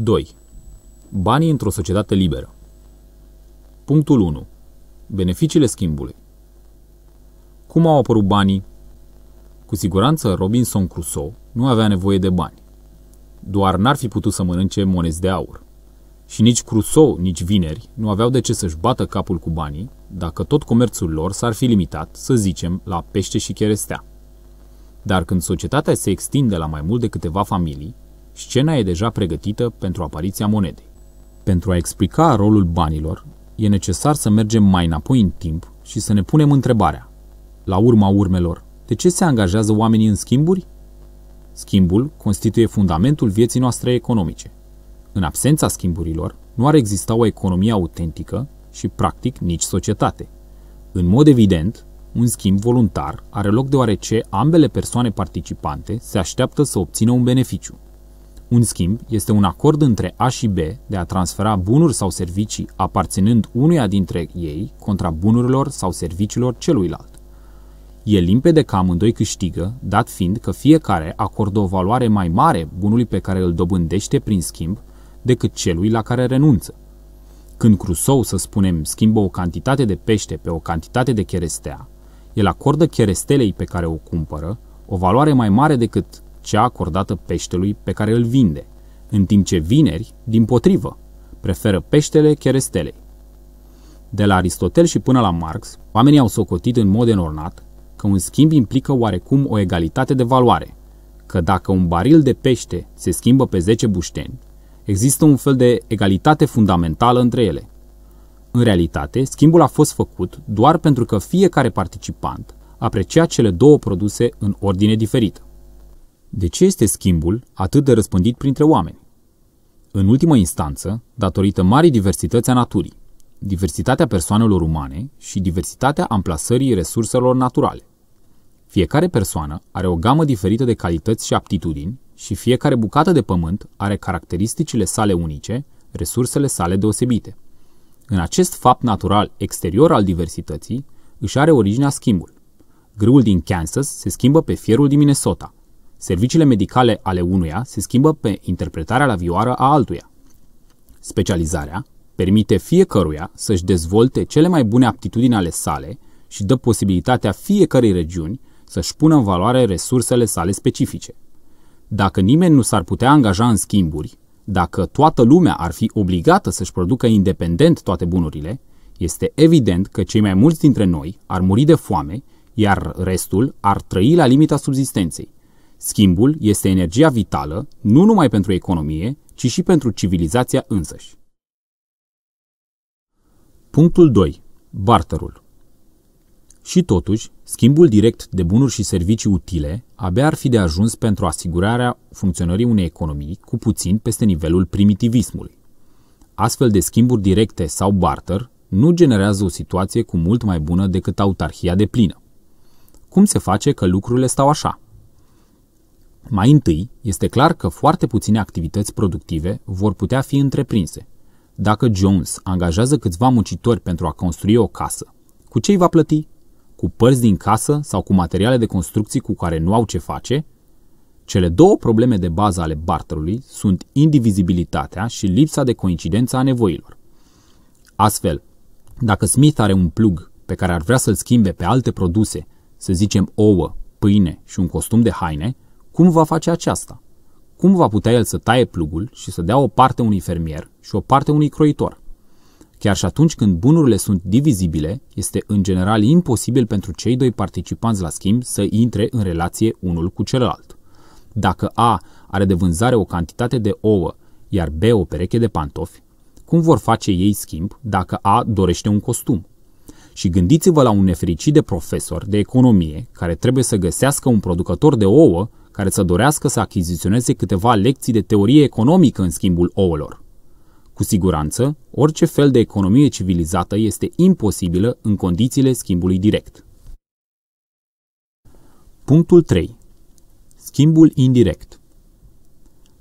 2. Banii într-o societate liberă. Punctul 1. Beneficiile schimbului. Cum au apărut banii? Cu siguranță Robinson Crusoe nu avea nevoie de bani. Doar n-ar fi putut să mănânce monezi de aur. Și nici Crusoe, nici vineri nu aveau de ce să-și bată capul cu banii dacă tot comerțul lor s-ar fi limitat, să zicem, la pește și cherestea. Dar când societatea se extinde la mai mult de câteva familii, Scena e deja pregătită pentru apariția monedei. Pentru a explica rolul banilor, e necesar să mergem mai înapoi în timp și să ne punem întrebarea, la urma urmelor, de ce se angajează oamenii în schimburi? Schimbul constituie fundamentul vieții noastre economice. În absența schimburilor, nu ar exista o economie autentică și, practic, nici societate. În mod evident, un schimb voluntar are loc deoarece ambele persoane participante se așteaptă să obțină un beneficiu. Un schimb este un acord între A și B de a transfera bunuri sau servicii aparținând unuia dintre ei contra bunurilor sau serviciilor celuilalt. E limpede că amândoi câștigă, dat fiind că fiecare acordă o valoare mai mare bunului pe care îl dobândește prin schimb decât celui la care renunță. Când Crusoe, să spunem, schimbă o cantitate de pește pe o cantitate de cherestea, el acordă cherestelei pe care o cumpără o valoare mai mare decât cea acordată peștelui pe care îl vinde, în timp ce vineri, din potrivă, preferă peștele cherestelei. De la Aristotel și până la Marx, oamenii au socotit în mod enornat că un schimb implică oarecum o egalitate de valoare, că dacă un baril de pește se schimbă pe 10 bușteni, există un fel de egalitate fundamentală între ele. În realitate, schimbul a fost făcut doar pentru că fiecare participant aprecia cele două produse în ordine diferită. De ce este schimbul atât de răspândit printre oameni? În ultimă instanță, datorită marii diversități a naturii, diversitatea persoanelor umane și diversitatea amplasării resurselor naturale. Fiecare persoană are o gamă diferită de calități și aptitudini și fiecare bucată de pământ are caracteristicile sale unice, resursele sale deosebite. În acest fapt natural exterior al diversității își are originea schimbul. Grâul din Kansas se schimbă pe fierul din Minnesota, Serviciile medicale ale unuia se schimbă pe interpretarea la vioară a altuia. Specializarea permite fiecăruia să-și dezvolte cele mai bune aptitudini ale sale și dă posibilitatea fiecărei regiuni să-și pună în valoare resursele sale specifice. Dacă nimeni nu s-ar putea angaja în schimburi, dacă toată lumea ar fi obligată să-și producă independent toate bunurile, este evident că cei mai mulți dintre noi ar muri de foame, iar restul ar trăi la limita subzistenței. Schimbul este energia vitală nu numai pentru economie, ci și pentru civilizația însăși. Punctul 2. Barterul. Și totuși, schimbul direct de bunuri și servicii utile abia ar fi de ajuns pentru asigurarea funcționării unei economii cu puțin peste nivelul primitivismului. Astfel de schimburi directe sau barter nu generează o situație cu mult mai bună decât autarhia de plină. Cum se face că lucrurile stau așa? Mai întâi, este clar că foarte puține activități productive vor putea fi întreprinse. Dacă Jones angajează câțiva muncitori pentru a construi o casă, cu ce îi va plăti? Cu părți din casă sau cu materiale de construcții cu care nu au ce face? Cele două probleme de bază ale barterului sunt indivizibilitatea și lipsa de coincidență a nevoilor. Astfel, dacă Smith are un plug pe care ar vrea să-l schimbe pe alte produse, să zicem ouă, pâine și un costum de haine, cum va face aceasta? Cum va putea el să taie plugul și să dea o parte unui fermier și o parte unui croitor? Chiar și atunci când bunurile sunt divizibile, este în general imposibil pentru cei doi participanți la schimb să intre în relație unul cu celălalt. Dacă A are de vânzare o cantitate de ouă, iar B o pereche de pantofi, cum vor face ei schimb dacă A dorește un costum? Și gândiți-vă la un nefericit de profesor de economie care trebuie să găsească un producător de ouă care să dorească să achiziționeze câteva lecții de teorie economică în schimbul ouălor. Cu siguranță, orice fel de economie civilizată este imposibilă în condițiile schimbului direct. Punctul 3. Schimbul indirect.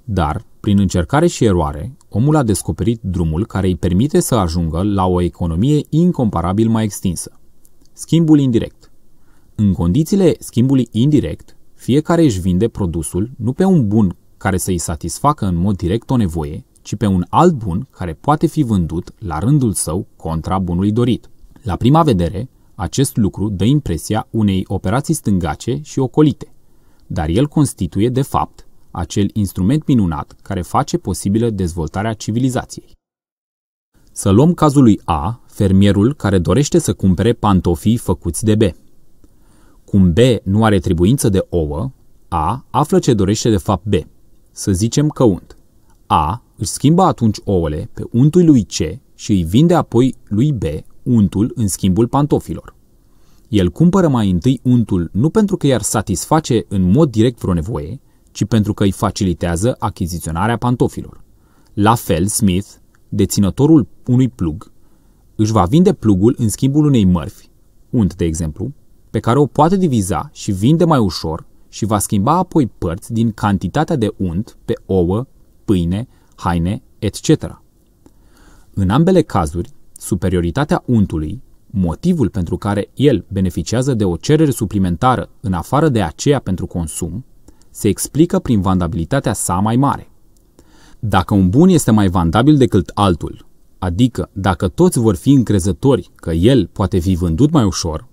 Dar, prin încercare și eroare, omul a descoperit drumul care îi permite să ajungă la o economie incomparabil mai extinsă. Schimbul indirect. În condițiile schimbului indirect, fiecare își vinde produsul nu pe un bun care să-i satisfacă în mod direct o nevoie, ci pe un alt bun care poate fi vândut la rândul său contra bunului dorit. La prima vedere, acest lucru dă impresia unei operații stângace și ocolite, dar el constituie, de fapt, acel instrument minunat care face posibilă dezvoltarea civilizației. Să luăm cazul lui A, fermierul care dorește să cumpere pantofii făcuți de B. Cum B nu are trebuință de ouă, A află ce dorește de fapt B. Să zicem că unt. A își schimbă atunci ouăle pe untul lui C și îi vinde apoi lui B untul în schimbul pantofilor. El cumpără mai întâi untul nu pentru că i-ar satisface în mod direct vreo nevoie, ci pentru că îi facilitează achiziționarea pantofilor. La fel, Smith, deținătorul unui plug, își va vinde plugul în schimbul unei mărfi, unt de exemplu, pe care o poate diviza și vinde mai ușor și va schimba apoi părți din cantitatea de unt pe ouă, pâine, haine, etc. În ambele cazuri, superioritatea untului, motivul pentru care el beneficiază de o cerere suplimentară în afară de aceea pentru consum, se explică prin vandabilitatea sa mai mare. Dacă un bun este mai vandabil decât altul, adică dacă toți vor fi încrezători că el poate fi vândut mai ușor,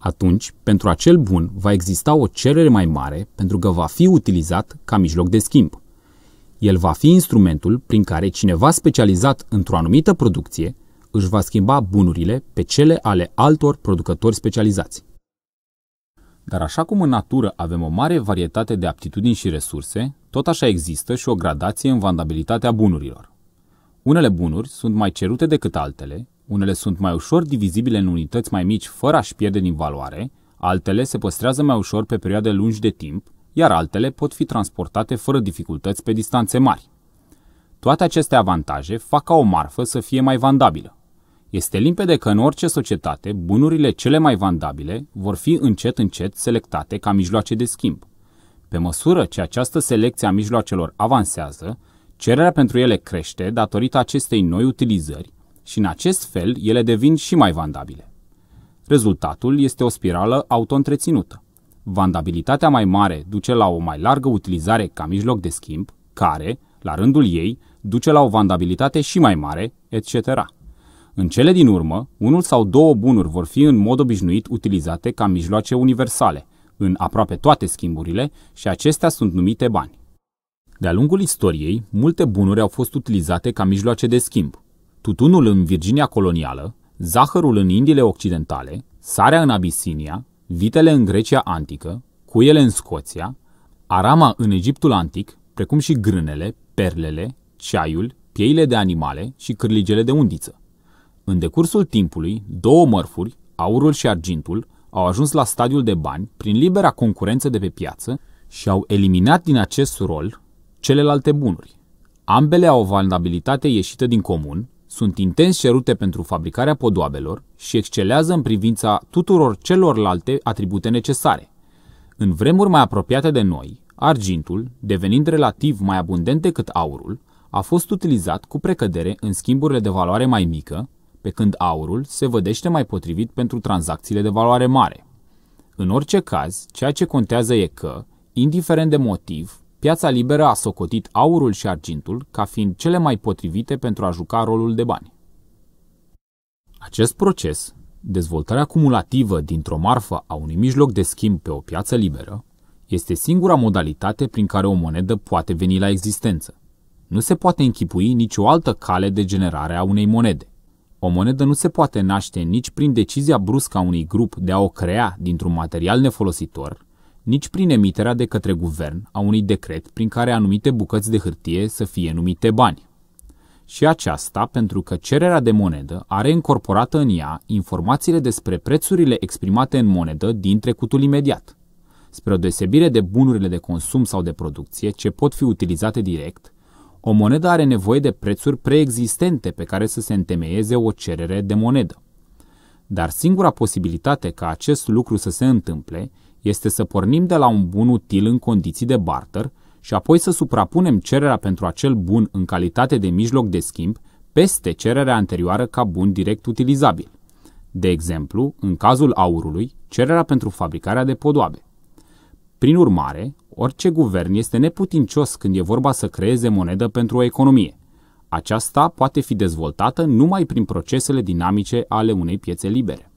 atunci pentru acel bun va exista o cerere mai mare pentru că va fi utilizat ca mijloc de schimb. El va fi instrumentul prin care cineva specializat într-o anumită producție își va schimba bunurile pe cele ale altor producători specializați. Dar așa cum în natură avem o mare varietate de aptitudini și resurse, tot așa există și o gradație în vandabilitatea bunurilor. Unele bunuri sunt mai cerute decât altele unele sunt mai ușor divizibile în unități mai mici fără a-și pierde din valoare, altele se păstrează mai ușor pe perioade lungi de timp, iar altele pot fi transportate fără dificultăți pe distanțe mari. Toate aceste avantaje fac ca o marfă să fie mai vandabilă. Este limpede că în orice societate, bunurile cele mai vandabile vor fi încet încet selectate ca mijloace de schimb. Pe măsură ce această selecție a mijloacelor avansează, cererea pentru ele crește datorită acestei noi utilizări, și în acest fel ele devin și mai vandabile. Rezultatul este o spirală autoîntreținută. Vandabilitatea mai mare duce la o mai largă utilizare ca mijloc de schimb, care, la rândul ei, duce la o vandabilitate și mai mare, etc. În cele din urmă, unul sau două bunuri vor fi în mod obișnuit utilizate ca mijloace universale, în aproape toate schimburile, și acestea sunt numite bani. De-a lungul istoriei, multe bunuri au fost utilizate ca mijloace de schimb, tutunul în Virginia colonială, zahărul în Indiile occidentale, sarea în Abisinia, vitele în Grecia antică, cuiele în Scoția, arama în Egiptul antic, precum și grânele, perlele, ceaiul, pieile de animale și cârligele de undiță. În decursul timpului, două mărfuri, aurul și argintul, au ajuns la stadiul de bani prin libera concurență de pe piață și au eliminat din acest rol celelalte bunuri. Ambele au o valabilitate ieșită din comun, sunt intens cerute pentru fabricarea podoabelor și excelează în privința tuturor celorlalte atribute necesare. În vremuri mai apropiate de noi, argintul, devenind relativ mai abundent decât aurul, a fost utilizat cu precădere în schimburile de valoare mai mică, pe când aurul se vedește mai potrivit pentru tranzacțiile de valoare mare. În orice caz, ceea ce contează e că, indiferent de motiv, Piața liberă a socotit aurul și argintul ca fiind cele mai potrivite pentru a juca rolul de bani. Acest proces, dezvoltarea cumulativă dintr-o marfă a unui mijloc de schimb pe o piață liberă, este singura modalitate prin care o monedă poate veni la existență. Nu se poate închipui nicio altă cale de generare a unei monede. O monedă nu se poate naște nici prin decizia bruscă a unui grup de a o crea dintr-un material nefolositor, nici prin emiterea de către guvern a unui decret prin care anumite bucăți de hârtie să fie numite bani. Și aceasta pentru că cererea de monedă are încorporată în ea informațiile despre prețurile exprimate în monedă din trecutul imediat. Spre o deosebire de bunurile de consum sau de producție ce pot fi utilizate direct, o monedă are nevoie de prețuri preexistente pe care să se întemeieze o cerere de monedă. Dar singura posibilitate ca acest lucru să se întâmple este să pornim de la un bun util în condiții de barter și apoi să suprapunem cererea pentru acel bun în calitate de mijloc de schimb peste cererea anterioară ca bun direct utilizabil. De exemplu, în cazul aurului, cererea pentru fabricarea de podoabe. Prin urmare, orice guvern este neputincios când e vorba să creeze monedă pentru o economie. Aceasta poate fi dezvoltată numai prin procesele dinamice ale unei piețe libere.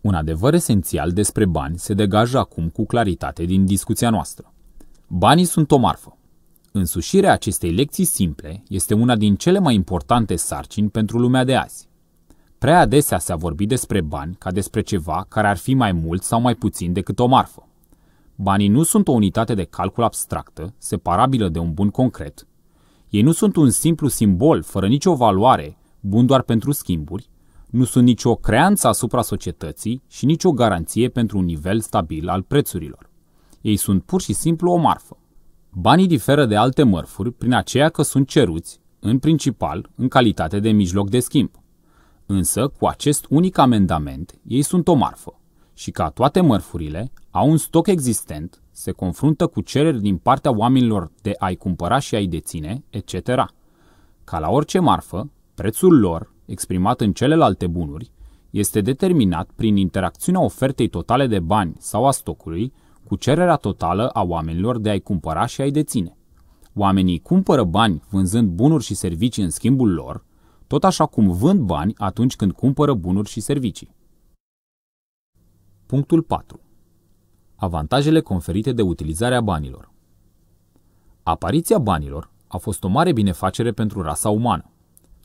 Un adevăr esențial despre bani se degajă acum cu claritate din discuția noastră. Banii sunt o marfă. Însușirea acestei lecții simple este una din cele mai importante sarcini pentru lumea de azi. Prea adesea se-a vorbit despre bani ca despre ceva care ar fi mai mult sau mai puțin decât o marfă. Banii nu sunt o unitate de calcul abstractă, separabilă de un bun concret. Ei nu sunt un simplu simbol fără nicio valoare, bun doar pentru schimburi, nu sunt nicio creanță asupra societății și nicio garanție pentru un nivel stabil al prețurilor. Ei sunt pur și simplu o marfă. Banii diferă de alte mărfuri prin aceea că sunt ceruți, în principal, în calitate de mijloc de schimb. Însă, cu acest unic amendament, ei sunt o marfă și, ca toate mărfurile, au un stoc existent, se confruntă cu cereri din partea oamenilor de a-i cumpăra și a-i deține, etc. Ca la orice marfă, prețul lor exprimat în celelalte bunuri, este determinat prin interacțiunea ofertei totale de bani sau a stocului cu cererea totală a oamenilor de a-i cumpăra și a-i deține. Oamenii cumpără bani vânzând bunuri și servicii în schimbul lor, tot așa cum vând bani atunci când cumpără bunuri și servicii. Punctul 4. Avantajele conferite de utilizarea banilor Apariția banilor a fost o mare binefacere pentru rasa umană.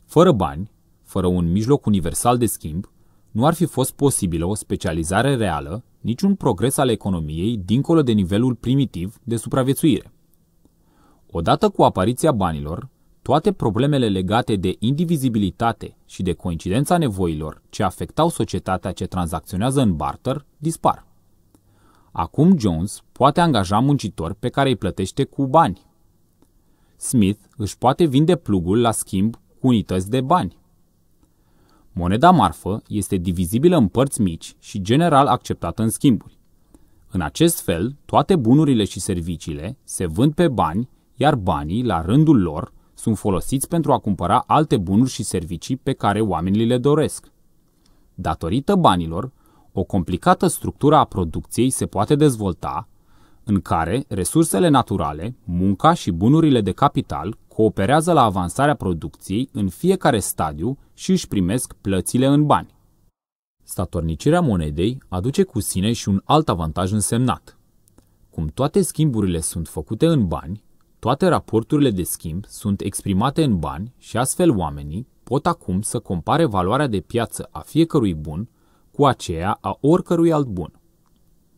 Fără bani, fără un mijloc universal de schimb, nu ar fi fost posibilă o specializare reală, niciun progres al economiei dincolo de nivelul primitiv de supraviețuire. Odată cu apariția banilor, toate problemele legate de indivizibilitate și de coincidența nevoilor ce afectau societatea ce tranzacționează în barter dispar. Acum Jones poate angaja muncitori pe care îi plătește cu bani. Smith își poate vinde plugul la schimb cu unități de bani. Moneda marfă este divizibilă în părți mici și general acceptată în schimburi. În acest fel, toate bunurile și serviciile se vând pe bani, iar banii, la rândul lor, sunt folosiți pentru a cumpăra alte bunuri și servicii pe care oamenii le doresc. Datorită banilor, o complicată structură a producției se poate dezvolta, în care resursele naturale, munca și bunurile de capital cooperează la avansarea producției în fiecare stadiu și își primesc plățile în bani. Statornicirea monedei aduce cu sine și un alt avantaj însemnat. Cum toate schimburile sunt făcute în bani, toate raporturile de schimb sunt exprimate în bani și astfel oamenii pot acum să compare valoarea de piață a fiecărui bun cu aceea a oricărui alt bun.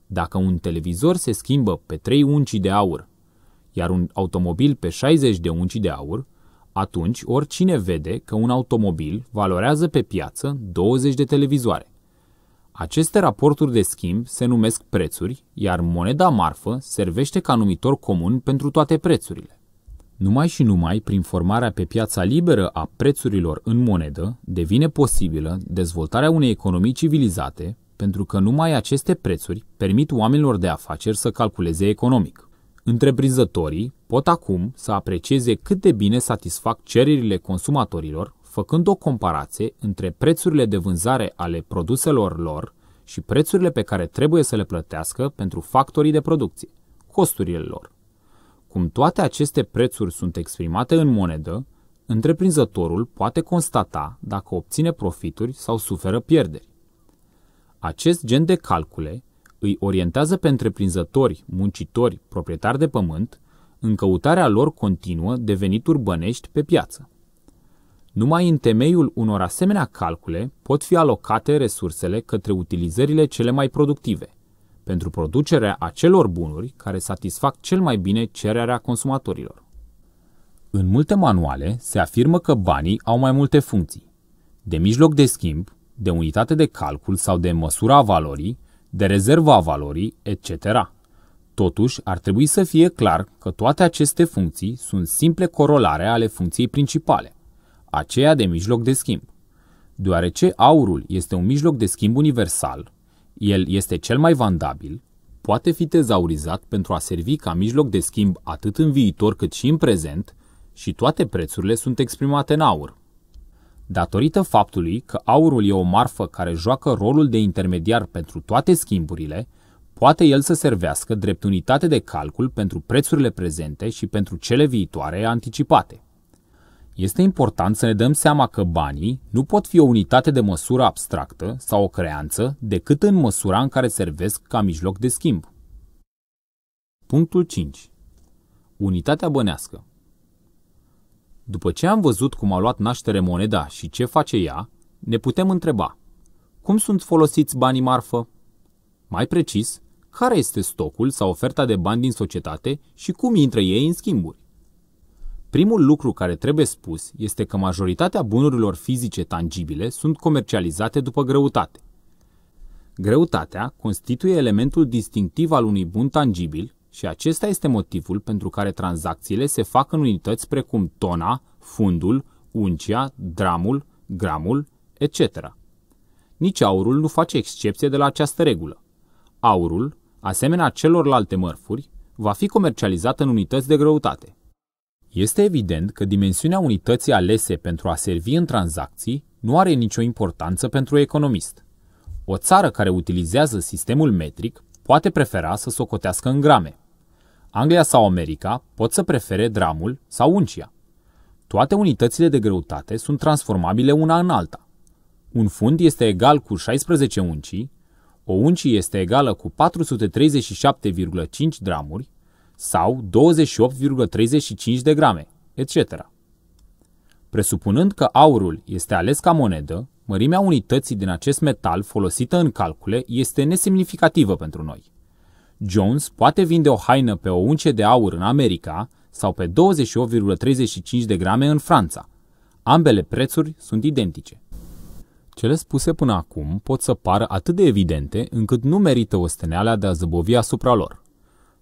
Dacă un televizor se schimbă pe 3 uncii de aur iar un automobil pe 60 de unci de aur, atunci oricine vede că un automobil valorează pe piață 20 de televizoare. Aceste raporturi de schimb se numesc prețuri, iar moneda marfă servește ca numitor comun pentru toate prețurile. Numai și numai prin formarea pe piața liberă a prețurilor în monedă devine posibilă dezvoltarea unei economii civilizate, pentru că numai aceste prețuri permit oamenilor de afaceri să calculeze economic. Întreprinzătorii pot acum să aprecieze cât de bine satisfac cererile consumatorilor, făcând o comparație între prețurile de vânzare ale produselor lor și prețurile pe care trebuie să le plătească pentru factorii de producție, costurile lor. Cum toate aceste prețuri sunt exprimate în monedă, întreprinzătorul poate constata dacă obține profituri sau suferă pierderi. Acest gen de calcule îi orientează pe întreprinzători, muncitori, proprietari de pământ, în căutarea lor continuă de venituri bănești pe piață. Numai în temeiul unor asemenea calcule pot fi alocate resursele către utilizările cele mai productive, pentru producerea acelor bunuri care satisfac cel mai bine cererea consumatorilor. În multe manuale se afirmă că banii au mai multe funcții. De mijloc de schimb, de unitate de calcul sau de măsura a valorii, de a valorii, etc. Totuși, ar trebui să fie clar că toate aceste funcții sunt simple corolare ale funcției principale, aceea de mijloc de schimb. Deoarece aurul este un mijloc de schimb universal, el este cel mai vandabil, poate fi tezaurizat pentru a servi ca mijloc de schimb atât în viitor cât și în prezent și toate prețurile sunt exprimate în aur, Datorită faptului că aurul e o marfă care joacă rolul de intermediar pentru toate schimburile, poate el să servească drept unitate de calcul pentru prețurile prezente și pentru cele viitoare anticipate. Este important să ne dăm seama că banii nu pot fi o unitate de măsură abstractă sau o creanță decât în măsura în care servesc ca mijloc de schimb. Punctul 5. Unitatea bănească după ce am văzut cum a luat naștere moneda și ce face ea, ne putem întreba cum sunt folosiți banii marfă? Mai precis, care este stocul sau oferta de bani din societate și cum intră ei în schimburi? Primul lucru care trebuie spus este că majoritatea bunurilor fizice tangibile sunt comercializate după greutate. Greutatea constituie elementul distinctiv al unui bun tangibil și acesta este motivul pentru care tranzacțiile se fac în unități precum tona, fundul, uncia, dramul, gramul, etc. Nici aurul nu face excepție de la această regulă. Aurul, asemenea celorlalte mărfuri, va fi comercializat în unități de greutate. Este evident că dimensiunea unității alese pentru a servi în tranzacții nu are nicio importanță pentru economist. O țară care utilizează sistemul metric poate prefera să socotească în grame, Anglia sau America pot să prefere dramul sau uncia. Toate unitățile de greutate sunt transformabile una în alta. Un fund este egal cu 16 uncii, o uncie este egală cu 437,5 dramuri sau 28,35 de grame, etc. Presupunând că aurul este ales ca monedă, mărimea unității din acest metal folosită în calcule este nesemnificativă pentru noi. Jones poate vinde o haină pe o unce de aur în America sau pe 28,35 de grame în Franța. Ambele prețuri sunt identice. Cele spuse până acum pot să pară atât de evidente încât nu merită o stenealea de a zăbovi asupra lor.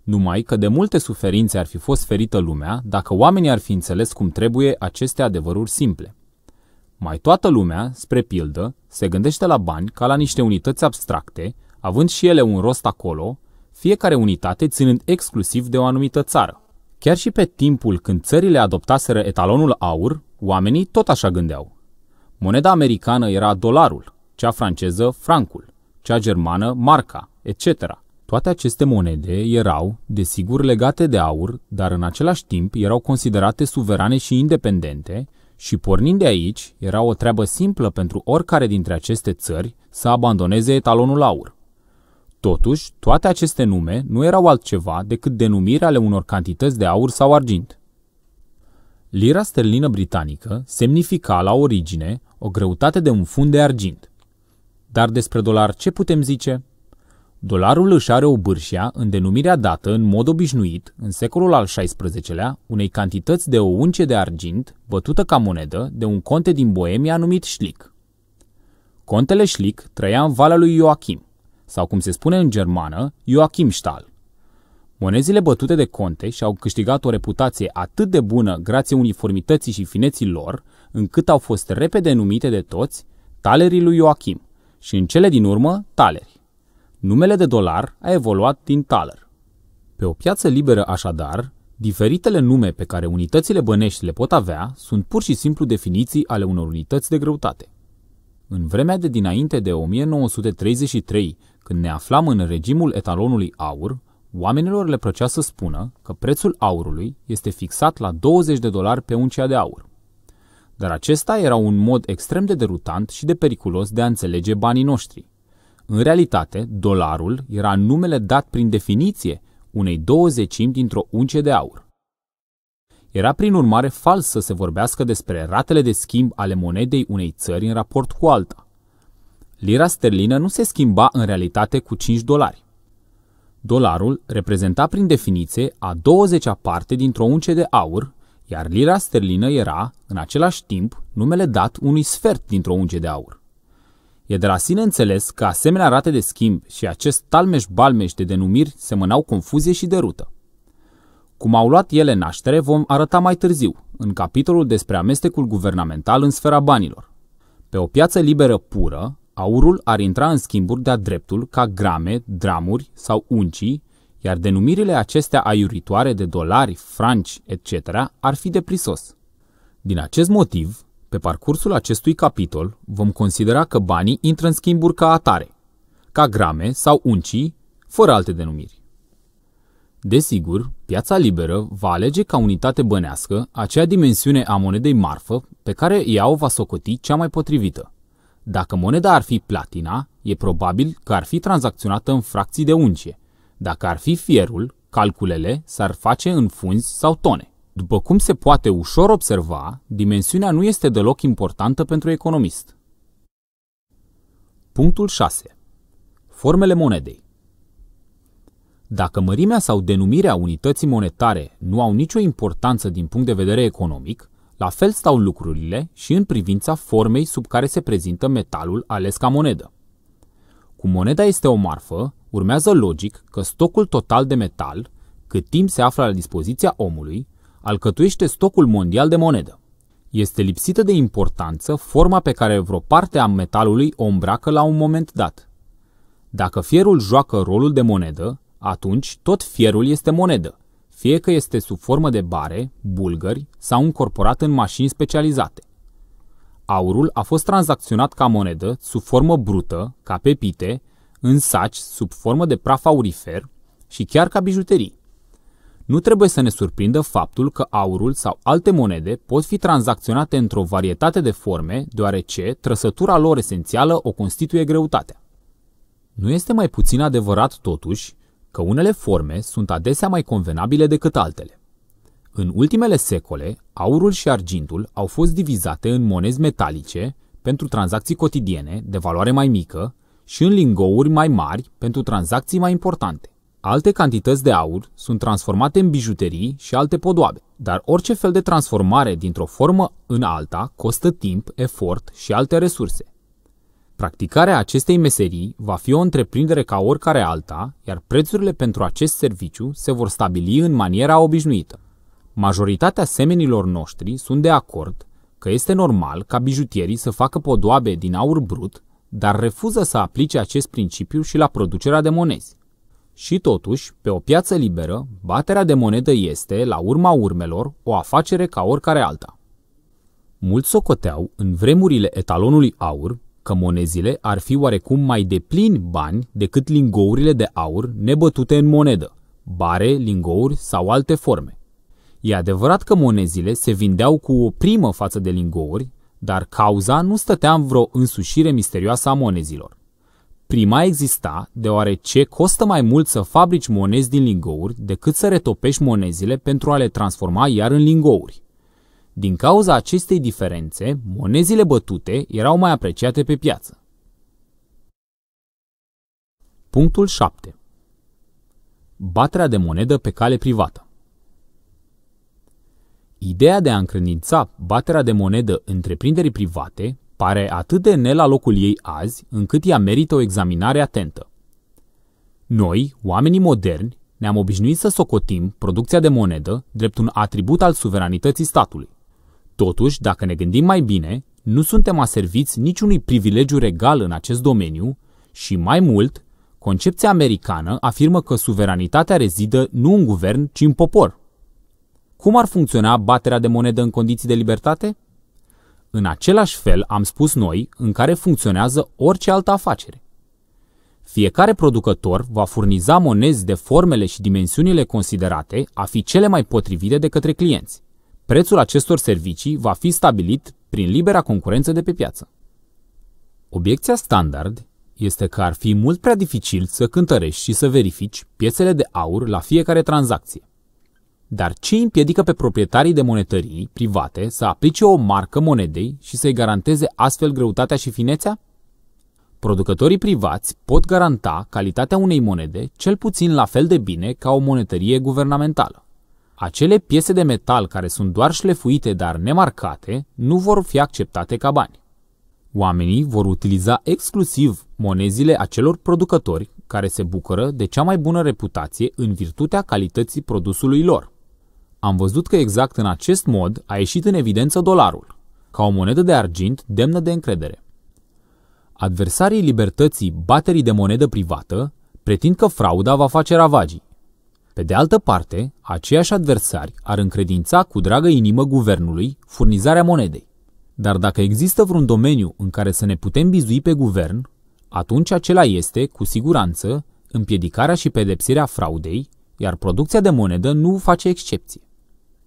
Numai că de multe suferințe ar fi fost ferită lumea dacă oamenii ar fi înțeles cum trebuie aceste adevăruri simple. Mai toată lumea, spre pildă, se gândește la bani ca la niște unități abstracte, având și ele un rost acolo, fiecare unitate ținând exclusiv de o anumită țară. Chiar și pe timpul când țările adoptaseră etalonul aur, oamenii tot așa gândeau. Moneda americană era dolarul, cea franceză francul, cea germană marca, etc. Toate aceste monede erau, desigur, legate de aur, dar în același timp erau considerate suverane și independente și pornind de aici, era o treabă simplă pentru oricare dintre aceste țări să abandoneze etalonul aur. Totuși, toate aceste nume nu erau altceva decât denumirea ale unor cantități de aur sau argint. Lira sterlină britanică semnifica la origine o greutate de un fund de argint. Dar despre dolar ce putem zice? Dolarul își are o bârșia în denumirea dată în mod obișnuit, în secolul al XVI-lea, unei cantități de o unce de argint bătută ca monedă de un conte din Boemia numit Schlick. Contele Schlick trăia în valea lui Joachim sau cum se spune în germană, Joachim Stahl. Monezile bătute de conte și-au câștigat o reputație atât de bună grație uniformității și fineții lor, încât au fost repede numite de toți talerii lui Joachim și în cele din urmă taleri. Numele de dolar a evoluat din taler. Pe o piață liberă așadar, diferitele nume pe care unitățile bănești le pot avea sunt pur și simplu definiții ale unor unități de greutate. În vremea de dinainte de 1933, când ne aflam în regimul etalonului aur, oamenilor le plăcea să spună că prețul aurului este fixat la 20 de dolari pe uncia de aur. Dar acesta era un mod extrem de derutant și de periculos de a înțelege banii noștri. În realitate, dolarul era numele dat prin definiție unei douăzecimi dintr-o unce de aur. Era prin urmare fals să se vorbească despre ratele de schimb ale monedei unei țări în raport cu alta. Lira sterlină nu se schimba în realitate cu 5 dolari. Dolarul reprezenta prin definiție a 20-a parte dintr-o unce de aur, iar lira sterlină era, în același timp, numele dat unui sfert dintr-o unce de aur. E de la sine înțeles că asemenea rate de schimb și acest talmeș-balmeș de denumiri semănau confuzie și derută. Cum au luat ele naștere vom arăta mai târziu, în capitolul despre amestecul guvernamental în sfera banilor. Pe o piață liberă pură, aurul ar intra în schimburi de-a dreptul ca grame, dramuri sau uncii, iar denumirile acestea aiuritoare de dolari, franci, etc. ar fi deprisos. Din acest motiv, pe parcursul acestui capitol vom considera că banii intră în schimburi ca atare, ca grame sau uncii, fără alte denumiri. Desigur, piața liberă va alege ca unitate bănească acea dimensiune a monedei marfă pe care ea o va socoti cea mai potrivită. Dacă moneda ar fi platina, e probabil că ar fi tranzacționată în fracții de uncie. Dacă ar fi fierul, calculele s-ar face în funzi sau tone. După cum se poate ușor observa, dimensiunea nu este deloc importantă pentru economist. Punctul 6. Formele monedei dacă mărimea sau denumirea unității monetare nu au nicio importanță din punct de vedere economic, la fel stau lucrurile și în privința formei sub care se prezintă metalul ales ca monedă. Cum moneda este o marfă, urmează logic că stocul total de metal, cât timp se află la dispoziția omului, alcătuiește stocul mondial de monedă. Este lipsită de importanță forma pe care vreo parte a metalului o îmbracă la un moment dat. Dacă fierul joacă rolul de monedă, atunci, tot fierul este monedă, fie că este sub formă de bare, bulgări sau încorporat în mașini specializate. Aurul a fost tranzacționat ca monedă sub formă brută, ca pepite, în saci sub formă de praf aurifer și chiar ca bijuterii. Nu trebuie să ne surprindă faptul că aurul sau alte monede pot fi tranzacționate într-o varietate de forme, deoarece trăsătura lor esențială o constituie greutatea. Nu este mai puțin adevărat totuși că unele forme sunt adesea mai convenabile decât altele. În ultimele secole, aurul și argintul au fost divizate în monezi metalice pentru tranzacții cotidiene de valoare mai mică și în lingouri mai mari pentru tranzacții mai importante. Alte cantități de aur sunt transformate în bijuterii și alte podoabe, dar orice fel de transformare dintr-o formă în alta costă timp, efort și alte resurse. Practicarea acestei meserii va fi o întreprindere ca oricare alta, iar prețurile pentru acest serviciu se vor stabili în maniera obișnuită. Majoritatea semenilor noștri sunt de acord că este normal ca bijutierii să facă podoabe din aur brut, dar refuză să aplice acest principiu și la producerea de monezi. Și totuși, pe o piață liberă, baterea de monedă este, la urma urmelor, o afacere ca oricare alta. Mulți socoteau, în vremurile etalonului aur, că monezile ar fi oarecum mai deplin bani decât lingourile de aur nebătute în monedă, bare, lingouri sau alte forme. E adevărat că monezile se vindeau cu o primă față de lingouri, dar cauza nu stătea în vreo însușire misterioasă a monezilor. Prima exista deoarece costă mai mult să fabrici monezi din lingouri decât să retopești monezile pentru a le transforma iar în lingouri. Din cauza acestei diferențe, monezile bătute erau mai apreciate pe piață. Punctul 7. Baterea de monedă pe cale privată Ideea de a încredința baterea de monedă întreprinderii private pare atât de ne la locul ei azi, încât ea merită o examinare atentă. Noi, oamenii moderni, ne-am obișnuit să socotim producția de monedă drept un atribut al suveranității statului. Totuși, dacă ne gândim mai bine, nu suntem aserviți niciunui privilegiu regal în acest domeniu și, mai mult, concepția americană afirmă că suveranitatea rezidă nu în guvern, ci în popor. Cum ar funcționa baterea de monedă în condiții de libertate? În același fel am spus noi în care funcționează orice altă afacere. Fiecare producător va furniza monezi de formele și dimensiunile considerate a fi cele mai potrivite de către clienți. Prețul acestor servicii va fi stabilit prin libera concurență de pe piață. Obiecția standard este că ar fi mult prea dificil să cântărești și să verifici piețele de aur la fiecare tranzacție. Dar ce împiedică pe proprietarii de monetării private să aplice o marcă monedei și să-i garanteze astfel greutatea și finețea? Producătorii privați pot garanta calitatea unei monede cel puțin la fel de bine ca o monetărie guvernamentală. Acele piese de metal care sunt doar șlefuite dar nemarcate nu vor fi acceptate ca bani. Oamenii vor utiliza exclusiv monezile acelor producători care se bucură de cea mai bună reputație în virtutea calității produsului lor. Am văzut că exact în acest mod a ieșit în evidență dolarul, ca o monedă de argint demnă de încredere. Adversarii libertății baterii de monedă privată pretind că frauda va face ravagii pe de altă parte, aceiași adversari ar încredința cu dragă inimă guvernului furnizarea monedei. Dar dacă există vreun domeniu în care să ne putem bizui pe guvern, atunci acela este, cu siguranță, împiedicarea și pedepsirea fraudei, iar producția de monedă nu face excepție.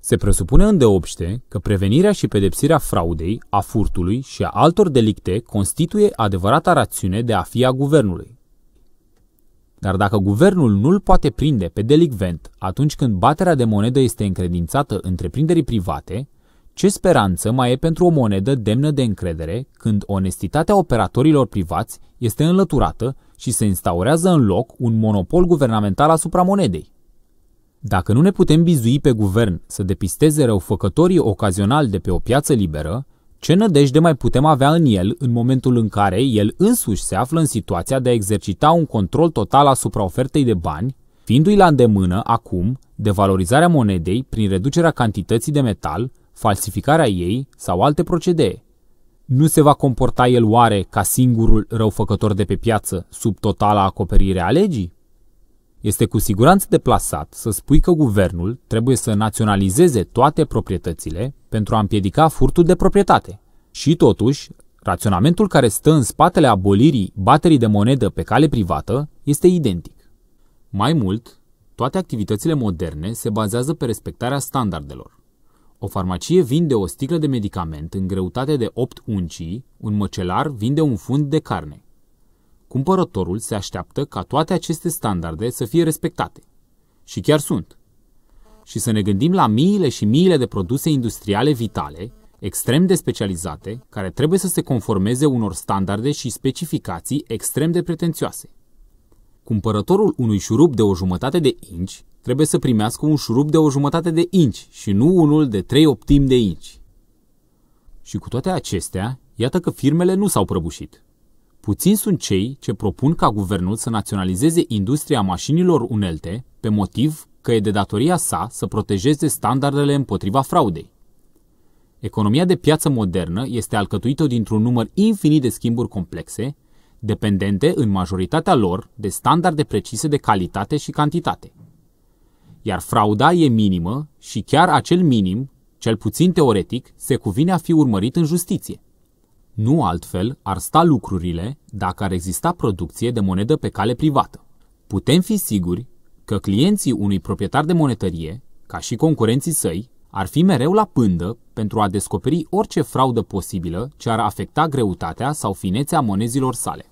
Se presupune îndeopște că prevenirea și pedepsirea fraudei, a furtului și a altor delicte constituie adevărata rațiune de a fi a guvernului. Dar dacă guvernul nu-l poate prinde pe delicvent atunci când baterea de monedă este încredințată întreprinderii private, ce speranță mai e pentru o monedă demnă de încredere când onestitatea operatorilor privați este înlăturată și se instaurează în loc un monopol guvernamental asupra monedei? Dacă nu ne putem bizui pe guvern să depisteze răufăcătorii ocazional de pe o piață liberă, ce nădejde mai putem avea în el în momentul în care el însuși se află în situația de a exercita un control total asupra ofertei de bani, fiindu-i la îndemână, acum, devalorizarea monedei prin reducerea cantității de metal, falsificarea ei sau alte procedee? Nu se va comporta el oare ca singurul răufăcător de pe piață sub totala acoperire a legii? Este cu siguranță deplasat să spui că guvernul trebuie să naționalizeze toate proprietățile pentru a împiedica furtul de proprietate. Și totuși, raționamentul care stă în spatele abolirii baterii de monedă pe cale privată este identic. Mai mult, toate activitățile moderne se bazează pe respectarea standardelor. O farmacie vinde o sticlă de medicament în greutate de 8 uncii, un măcelar vinde un fund de carne. Cumpărătorul se așteaptă ca toate aceste standarde să fie respectate. Și chiar sunt. Și să ne gândim la miile și miile de produse industriale vitale, extrem de specializate, care trebuie să se conformeze unor standarde și specificații extrem de pretențioase. Cumpărătorul unui șurub de o jumătate de inci trebuie să primească un șurub de o jumătate de inci și nu unul de 3 optimi de inci. Și cu toate acestea, iată că firmele nu s-au prăbușit. Puțini sunt cei ce propun ca guvernul să naționalizeze industria mașinilor unelte pe motiv că e de datoria sa să protejeze standardele împotriva fraudei. Economia de piață modernă este alcătuită dintr-un număr infinit de schimburi complexe, dependente în majoritatea lor de standarde precise de calitate și cantitate. Iar frauda e minimă și chiar acel minim, cel puțin teoretic, se cuvine a fi urmărit în justiție. Nu altfel ar sta lucrurile dacă ar exista producție de monedă pe cale privată. Putem fi siguri că clienții unui proprietar de monetărie, ca și concurenții săi, ar fi mereu la pândă pentru a descoperi orice fraudă posibilă ce ar afecta greutatea sau finețea monezilor sale.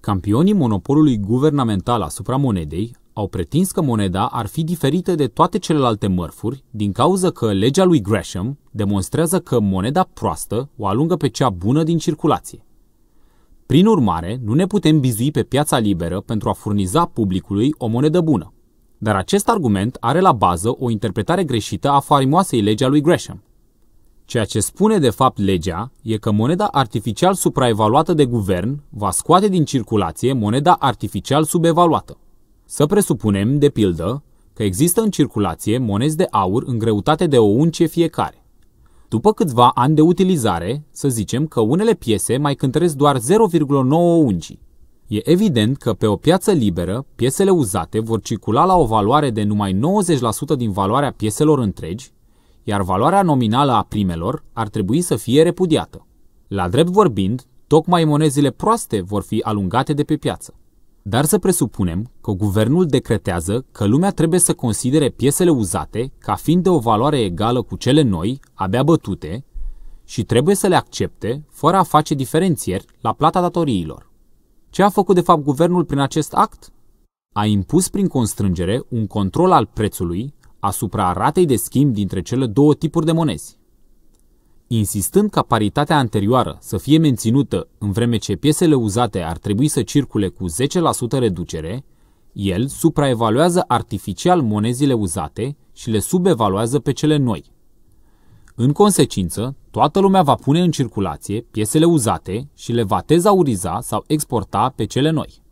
Campionii monopolului guvernamental asupra monedei au pretins că moneda ar fi diferită de toate celelalte mărfuri din cauza că legea lui Gresham demonstrează că moneda proastă o alungă pe cea bună din circulație. Prin urmare, nu ne putem bizui pe piața liberă pentru a furniza publicului o monedă bună. Dar acest argument are la bază o interpretare greșită a farimoasei legea lui Gresham. Ceea ce spune de fapt legea e că moneda artificial supraevaluată de guvern va scoate din circulație moneda artificial subevaluată. Să presupunem, de pildă, că există în circulație monezi de aur în greutate de o uncie fiecare. După câțiva ani de utilizare, să zicem că unele piese mai cântăresc doar 0,9 uncii. E evident că pe o piață liberă, piesele uzate vor circula la o valoare de numai 90% din valoarea pieselor întregi, iar valoarea nominală a primelor ar trebui să fie repudiată. La drept vorbind, tocmai monezile proaste vor fi alungate de pe piață. Dar să presupunem că guvernul decretează că lumea trebuie să considere piesele uzate ca fiind de o valoare egală cu cele noi, abia bătute, și trebuie să le accepte fără a face diferențieri la plata datoriilor. Ce a făcut de fapt guvernul prin acest act? A impus prin constrângere un control al prețului asupra ratei de schimb dintre cele două tipuri de monezi. Insistând ca paritatea anterioară să fie menținută în vreme ce piesele uzate ar trebui să circule cu 10% reducere, el supraevaluează artificial monezile uzate și le subevaluează pe cele noi. În consecință, toată lumea va pune în circulație piesele uzate și le va tezauriza sau exporta pe cele noi.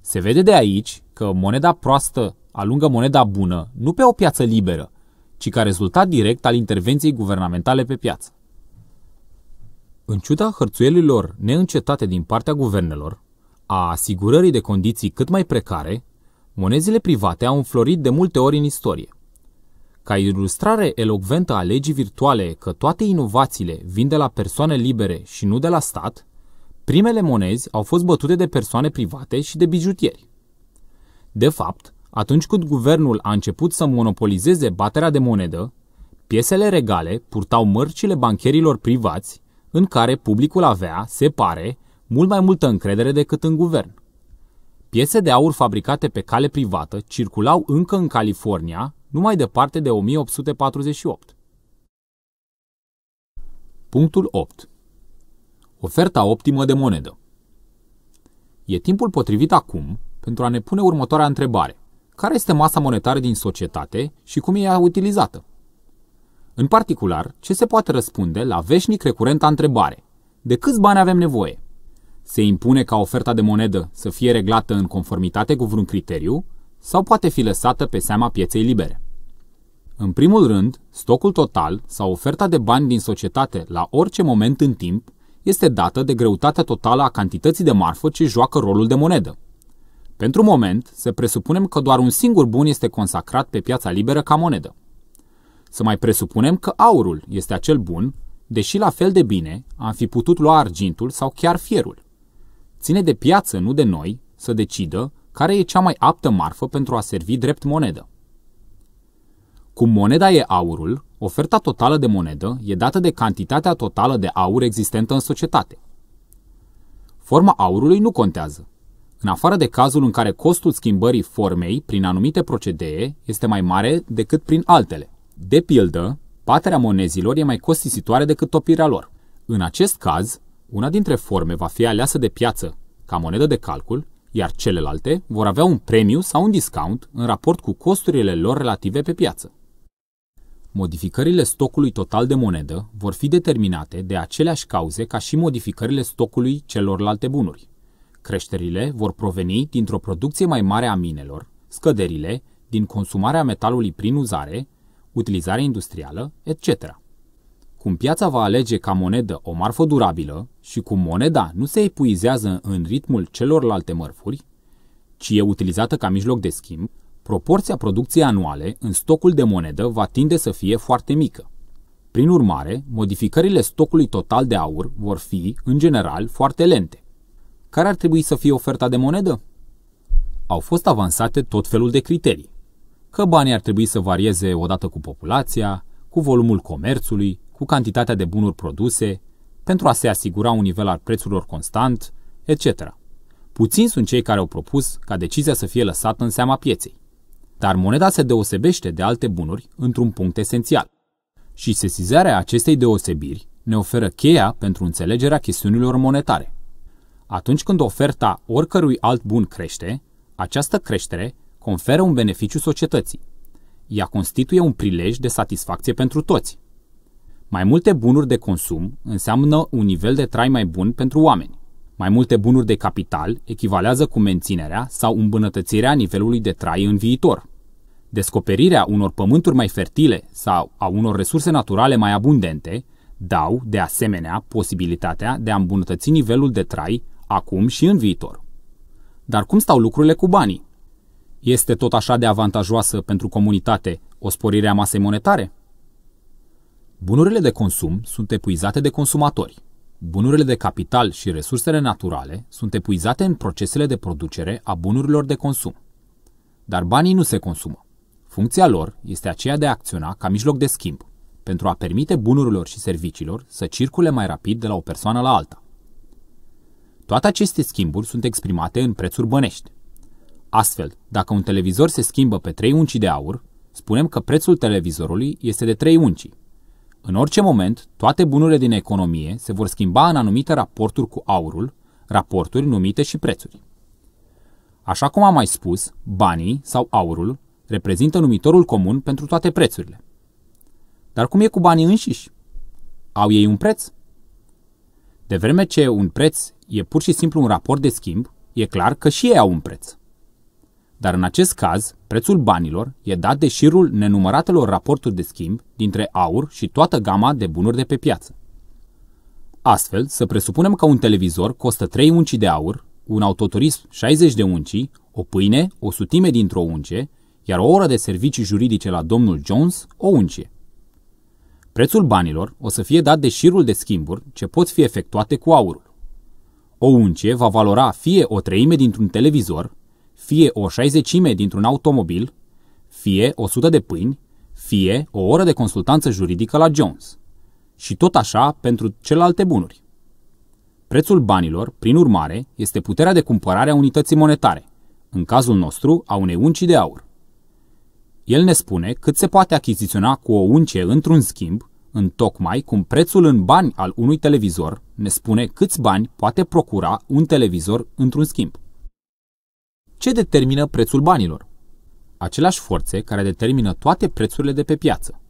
Se vede de aici că moneda proastă alungă moneda bună nu pe o piață liberă, ci ca rezultat direct al intervenției guvernamentale pe piață. În ciuda hărțuielilor neîncetate din partea guvernelor, a asigurării de condiții cât mai precare, monezile private au înflorit de multe ori în istorie. Ca ilustrare elocventă a legii virtuale că toate inovațiile vin de la persoane libere și nu de la stat, primele monezi au fost bătute de persoane private și de bijutieri. De fapt, atunci când guvernul a început să monopolizeze baterea de monedă, piesele regale purtau mărcile bancherilor privați, în care publicul avea, se pare, mult mai multă încredere decât în guvern. Piese de aur fabricate pe cale privată circulau încă în California, numai departe de 1848. Punctul 8. Oferta optimă de monedă. E timpul potrivit acum pentru a ne pune următoarea întrebare care este masa monetară din societate și cum e ea utilizată. În particular, ce se poate răspunde la veșnic recurenta întrebare? De câți bani avem nevoie? Se impune ca oferta de monedă să fie reglată în conformitate cu vreun criteriu sau poate fi lăsată pe seama pieței libere? În primul rând, stocul total sau oferta de bani din societate la orice moment în timp este dată de greutatea totală a cantității de marfă ce joacă rolul de monedă, pentru moment, să presupunem că doar un singur bun este consacrat pe piața liberă ca monedă. Să mai presupunem că aurul este acel bun, deși la fel de bine am fi putut lua argintul sau chiar fierul. Ține de piață, nu de noi, să decidă care e cea mai aptă marfă pentru a servi drept monedă. Cum moneda e aurul, oferta totală de monedă e dată de cantitatea totală de aur existentă în societate. Forma aurului nu contează, în afară de cazul în care costul schimbării formei prin anumite procedee este mai mare decât prin altele. De pildă, baterea monezilor e mai costisitoare decât topirea lor. În acest caz, una dintre forme va fi aleasă de piață ca monedă de calcul, iar celelalte vor avea un premiu sau un discount în raport cu costurile lor relative pe piață. Modificările stocului total de monedă vor fi determinate de aceleași cauze ca și modificările stocului celorlalte bunuri. Creșterile vor proveni dintr-o producție mai mare a minelor, scăderile din consumarea metalului prin uzare, utilizare industrială, etc. Cum piața va alege ca monedă o marfă durabilă și cum moneda nu se epuizează în ritmul celorlalte mărfuri, ci e utilizată ca mijloc de schimb, proporția producției anuale în stocul de monedă va tinde să fie foarte mică. Prin urmare, modificările stocului total de aur vor fi, în general, foarte lente. Care ar trebui să fie oferta de monedă? Au fost avansate tot felul de criterii. Că banii ar trebui să varieze odată cu populația, cu volumul comerțului, cu cantitatea de bunuri produse, pentru a se asigura un nivel al prețurilor constant, etc. Puțini sunt cei care au propus ca decizia să fie lăsată în seama pieței. Dar moneda se deosebește de alte bunuri într-un punct esențial. Și sesizarea acestei deosebiri ne oferă cheia pentru înțelegerea chestiunilor monetare. Atunci când oferta oricărui alt bun crește, această creștere conferă un beneficiu societății. Ea constituie un prilej de satisfacție pentru toți. Mai multe bunuri de consum înseamnă un nivel de trai mai bun pentru oameni. Mai multe bunuri de capital echivalează cu menținerea sau îmbunătățirea nivelului de trai în viitor. Descoperirea unor pământuri mai fertile sau a unor resurse naturale mai abundente dau, de asemenea, posibilitatea de a îmbunătăți nivelul de trai acum și în viitor. Dar cum stau lucrurile cu banii? Este tot așa de avantajoasă pentru comunitate o sporire a masei monetare? Bunurile de consum sunt epuizate de consumatori. Bunurile de capital și resursele naturale sunt epuizate în procesele de producere a bunurilor de consum. Dar banii nu se consumă. Funcția lor este aceea de a acționa ca mijloc de schimb, pentru a permite bunurilor și serviciilor să circule mai rapid de la o persoană la alta. Toate aceste schimburi sunt exprimate în prețuri bănești. Astfel, dacă un televizor se schimbă pe 3 unci de aur, spunem că prețul televizorului este de 3 unci. În orice moment, toate bunurile din economie se vor schimba în anumite raporturi cu aurul, raporturi numite și prețuri. Așa cum am mai spus, banii sau aurul reprezintă numitorul comun pentru toate prețurile. Dar cum e cu banii înșiși? Au ei un preț? De vreme ce un preț e pur și simplu un raport de schimb, e clar că și ei au un preț. Dar în acest caz, prețul banilor e dat de șirul nenumăratelor raporturi de schimb dintre aur și toată gama de bunuri de pe piață. Astfel, să presupunem că un televizor costă 3 unci de aur, un autoturism 60 de unci, o pâine, o sutime dintr-o uncie, iar o oră de servicii juridice la domnul Jones, o uncie. Prețul banilor o să fie dat de șirul de schimburi ce pot fi efectuate cu aurul. O uncie va valora fie o treime dintr-un televizor, fie o șaizecime dintr-un automobil, fie o sută de pâini, fie o oră de consultanță juridică la Jones. Și tot așa pentru celelalte bunuri. Prețul banilor, prin urmare, este puterea de cumpărare a unității monetare, în cazul nostru a unei uncii de aur. El ne spune cât se poate achiziționa cu o unce într-un schimb întocmai cum prețul în bani al unui televizor ne spune câți bani poate procura un televizor într-un schimb. Ce determină prețul banilor? Aceleași forțe care determină toate prețurile de pe piață.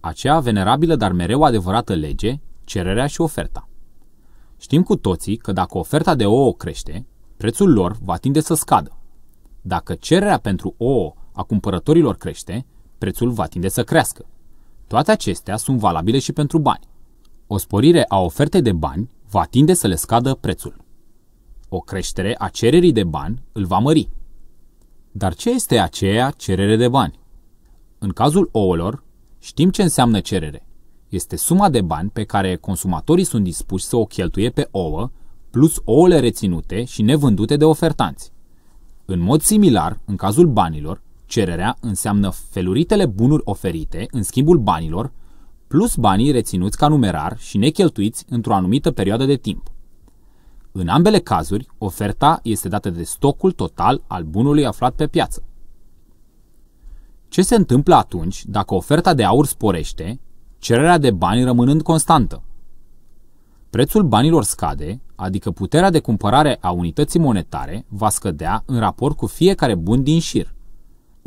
Aceea venerabilă, dar mereu adevărată lege, cererea și oferta. Știm cu toții că dacă oferta de ouă crește, prețul lor va tinde să scadă. Dacă cererea pentru ouă a cumpărătorilor crește, prețul va tinde să crească. Toate acestea sunt valabile și pentru bani. O sporire a ofertei de bani va tinde să le scadă prețul. O creștere a cererii de bani îl va mări. Dar ce este aceea cerere de bani? În cazul ouălor, știm ce înseamnă cerere. Este suma de bani pe care consumatorii sunt dispuși să o cheltuie pe ouă, plus ouăle reținute și nevândute de ofertanți. În mod similar, în cazul banilor, Cererea înseamnă feluritele bunuri oferite în schimbul banilor, plus banii reținuți ca numerar și necheltuiți într-o anumită perioadă de timp. În ambele cazuri, oferta este dată de stocul total al bunului aflat pe piață. Ce se întâmplă atunci dacă oferta de aur sporește, cererea de bani rămânând constantă? Prețul banilor scade, adică puterea de cumpărare a unității monetare va scădea în raport cu fiecare bun din șir.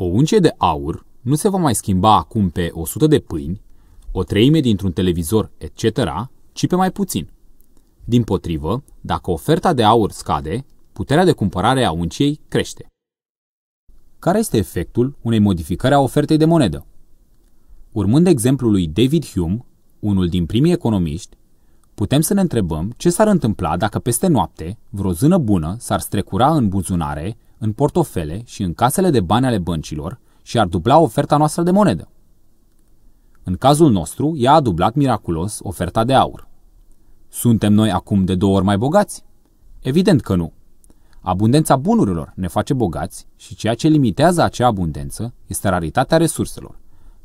O uncie de aur nu se va mai schimba acum pe 100 de pâini, o treime dintr-un televizor, etc., ci pe mai puțin. Din potrivă, dacă oferta de aur scade, puterea de cumpărare a unciei crește. Care este efectul unei modificări a ofertei de monedă? Urmând exemplul lui David Hume, unul din primii economiști, putem să ne întrebăm ce s-ar întâmpla dacă peste noapte vreo zână bună s-ar strecura în buzunare în portofele și în casele de bani ale băncilor și ar dubla oferta noastră de monedă. În cazul nostru, ea a dublat miraculos oferta de aur. Suntem noi acum de două ori mai bogați? Evident că nu. Abundența bunurilor ne face bogați și ceea ce limitează acea abundență este raritatea resurselor,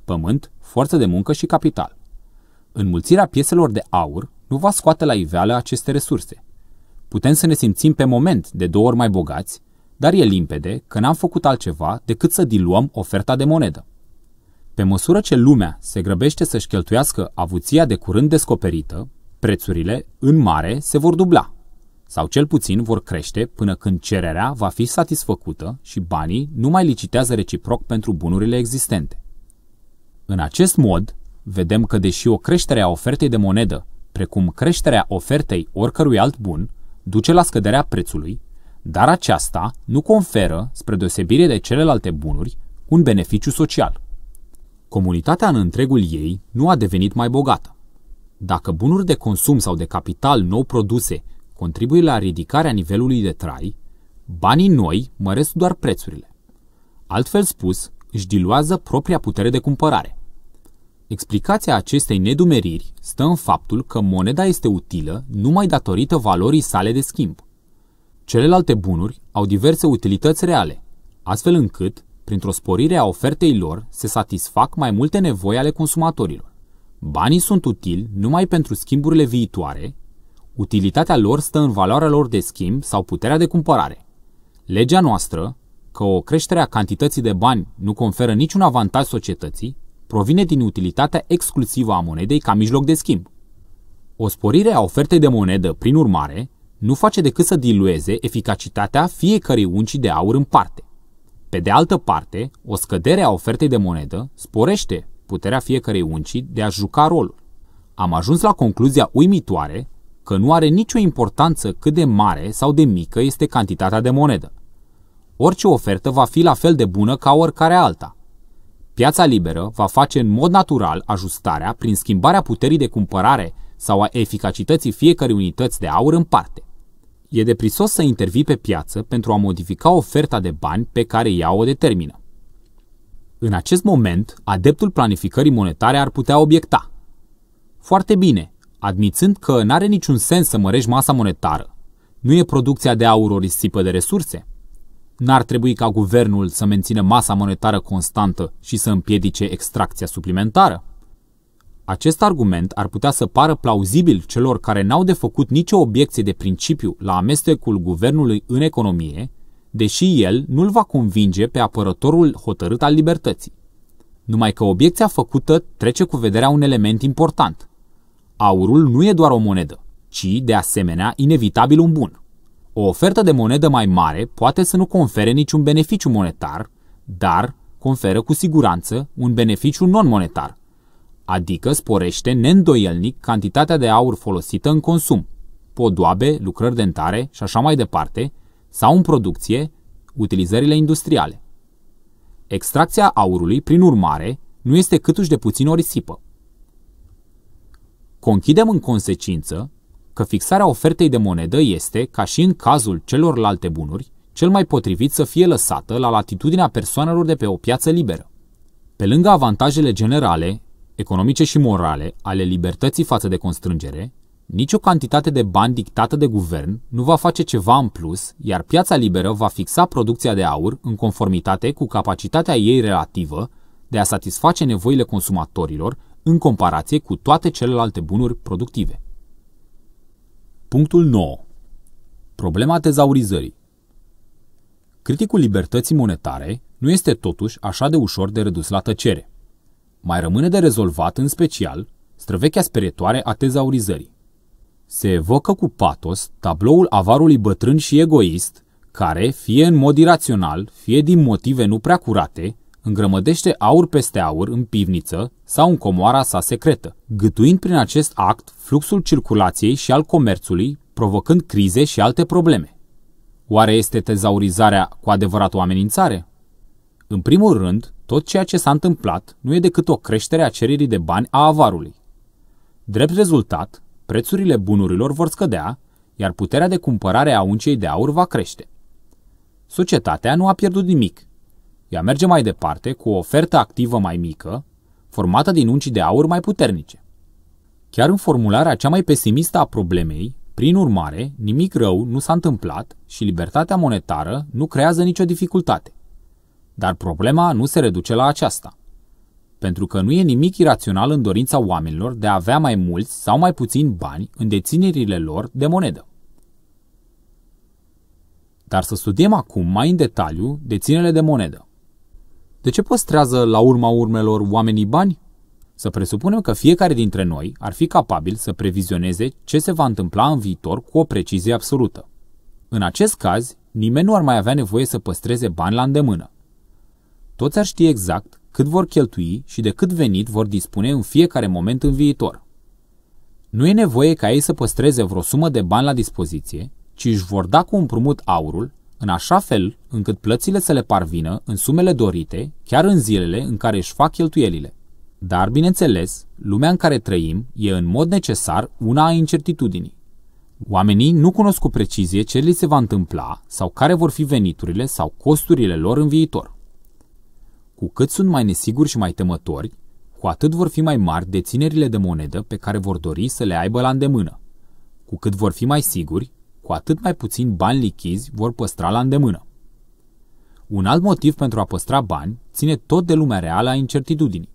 pământ, forță de muncă și capital. Înmulțirea pieselor de aur nu va scoate la iveală aceste resurse. Putem să ne simțim pe moment de două ori mai bogați dar e limpede că n-am făcut altceva decât să diluăm oferta de monedă. Pe măsură ce lumea se grăbește să-și cheltuiască avuția de curând descoperită, prețurile, în mare, se vor dubla, sau cel puțin vor crește până când cererea va fi satisfăcută și banii nu mai licitează reciproc pentru bunurile existente. În acest mod, vedem că deși o creștere a ofertei de monedă, precum creșterea ofertei oricărui alt bun, duce la scăderea prețului, dar aceasta nu conferă, spre deosebire de celelalte bunuri, un beneficiu social. Comunitatea în întregul ei nu a devenit mai bogată. Dacă bunuri de consum sau de capital nou produse contribuie la ridicarea nivelului de trai, banii noi măresc doar prețurile. Altfel spus, își diluează propria putere de cumpărare. Explicația acestei nedumeriri stă în faptul că moneda este utilă numai datorită valorii sale de schimb. Celelalte bunuri au diverse utilități reale, astfel încât, printr-o sporire a ofertei lor, se satisfac mai multe nevoi ale consumatorilor. Banii sunt utili numai pentru schimburile viitoare, utilitatea lor stă în valoarea lor de schimb sau puterea de cumpărare. Legea noastră, că o creștere a cantității de bani nu conferă niciun avantaj societății, provine din utilitatea exclusivă a monedei ca mijloc de schimb. O sporire a ofertei de monedă, prin urmare, nu face decât să dilueze eficacitatea fiecărei uncii de aur în parte. Pe de altă parte, o scădere a ofertei de monedă sporește puterea fiecărei uncii de a juca rolul. Am ajuns la concluzia uimitoare că nu are nicio importanță cât de mare sau de mică este cantitatea de monedă. Orice ofertă va fi la fel de bună ca oricare alta. Piața liberă va face în mod natural ajustarea prin schimbarea puterii de cumpărare sau a eficacității fiecărei unități de aur în parte. E prisos să intervii pe piață pentru a modifica oferta de bani pe care ea o determină. În acest moment, adeptul planificării monetare ar putea obiecta. Foarte bine, admițând că n-are niciun sens să mărești masa monetară. Nu e producția de aur o risipă de resurse. N-ar trebui ca guvernul să mențină masa monetară constantă și să împiedice extracția suplimentară. Acest argument ar putea să pară plauzibil celor care n-au de făcut nicio obiecție de principiu la amestecul guvernului în economie, deși el nu-l va convinge pe apărătorul hotărât al libertății. Numai că obiecția făcută trece cu vederea un element important. Aurul nu e doar o monedă, ci, de asemenea, inevitabil un bun. O ofertă de monedă mai mare poate să nu confere niciun beneficiu monetar, dar conferă cu siguranță un beneficiu non-monetar, adică sporește neîndoielnic cantitatea de aur folosită în consum, podoabe, lucrări dentare și așa mai departe, sau în producție, utilizările industriale. Extracția aurului, prin urmare, nu este câtuși de puțin o risipă. Conchidem în consecință că fixarea ofertei de monedă este, ca și în cazul celorlalte bunuri, cel mai potrivit să fie lăsată la latitudinea persoanelor de pe o piață liberă. Pe lângă avantajele generale economice și morale ale libertății față de constrângere, nicio cantitate de bani dictată de guvern nu va face ceva în plus, iar piața liberă va fixa producția de aur în conformitate cu capacitatea ei relativă de a satisface nevoile consumatorilor în comparație cu toate celelalte bunuri productive. Punctul 9. Problema tezaurizării Criticul libertății monetare nu este totuși așa de ușor de redus la tăcere – mai rămâne de rezolvat, în special, străvechea sperietoare a tezaurizării. Se evocă cu patos tabloul avarului bătrân și egoist, care, fie în mod irațional, fie din motive nu prea curate, îngrămădește aur peste aur în pivniță sau în comoara sa secretă, gătuind prin acest act fluxul circulației și al comerțului, provocând crize și alte probleme. Oare este tezaurizarea cu adevărat o amenințare? În primul rând, tot ceea ce s-a întâmplat nu e decât o creștere a cererii de bani a avarului. Drept rezultat, prețurile bunurilor vor scădea, iar puterea de cumpărare a uncei de aur va crește. Societatea nu a pierdut nimic. Ea merge mai departe cu o ofertă activă mai mică, formată din uncii de aur mai puternice. Chiar în formularea cea mai pesimistă a problemei, prin urmare, nimic rău nu s-a întâmplat și libertatea monetară nu creează nicio dificultate. Dar problema nu se reduce la aceasta. Pentru că nu e nimic irațional în dorința oamenilor de a avea mai mulți sau mai puțini bani în deținerile lor de monedă. Dar să studiem acum mai în detaliu deținerile de monedă. De ce păstrează la urma urmelor oamenii bani? Să presupunem că fiecare dintre noi ar fi capabil să previzioneze ce se va întâmpla în viitor cu o precizie absolută. În acest caz, nimeni nu ar mai avea nevoie să păstreze bani la îndemână. Toți ar ști exact cât vor cheltui și de cât venit vor dispune în fiecare moment în viitor. Nu e nevoie ca ei să păstreze vreo sumă de bani la dispoziție, ci își vor da cu împrumut aurul, în așa fel încât plățile să le parvină în sumele dorite, chiar în zilele în care își fac cheltuielile. Dar, bineînțeles, lumea în care trăim e în mod necesar una a incertitudinii. Oamenii nu cunosc cu precizie ce li se va întâmpla sau care vor fi veniturile sau costurile lor în viitor. Cu cât sunt mai nesiguri și mai temători, cu atât vor fi mai mari deținerile de monedă pe care vor dori să le aibă la îndemână. Cu cât vor fi mai siguri, cu atât mai puțin bani lichizi vor păstra la îndemână. Un alt motiv pentru a păstra bani ține tot de lumea reală a incertitudinii.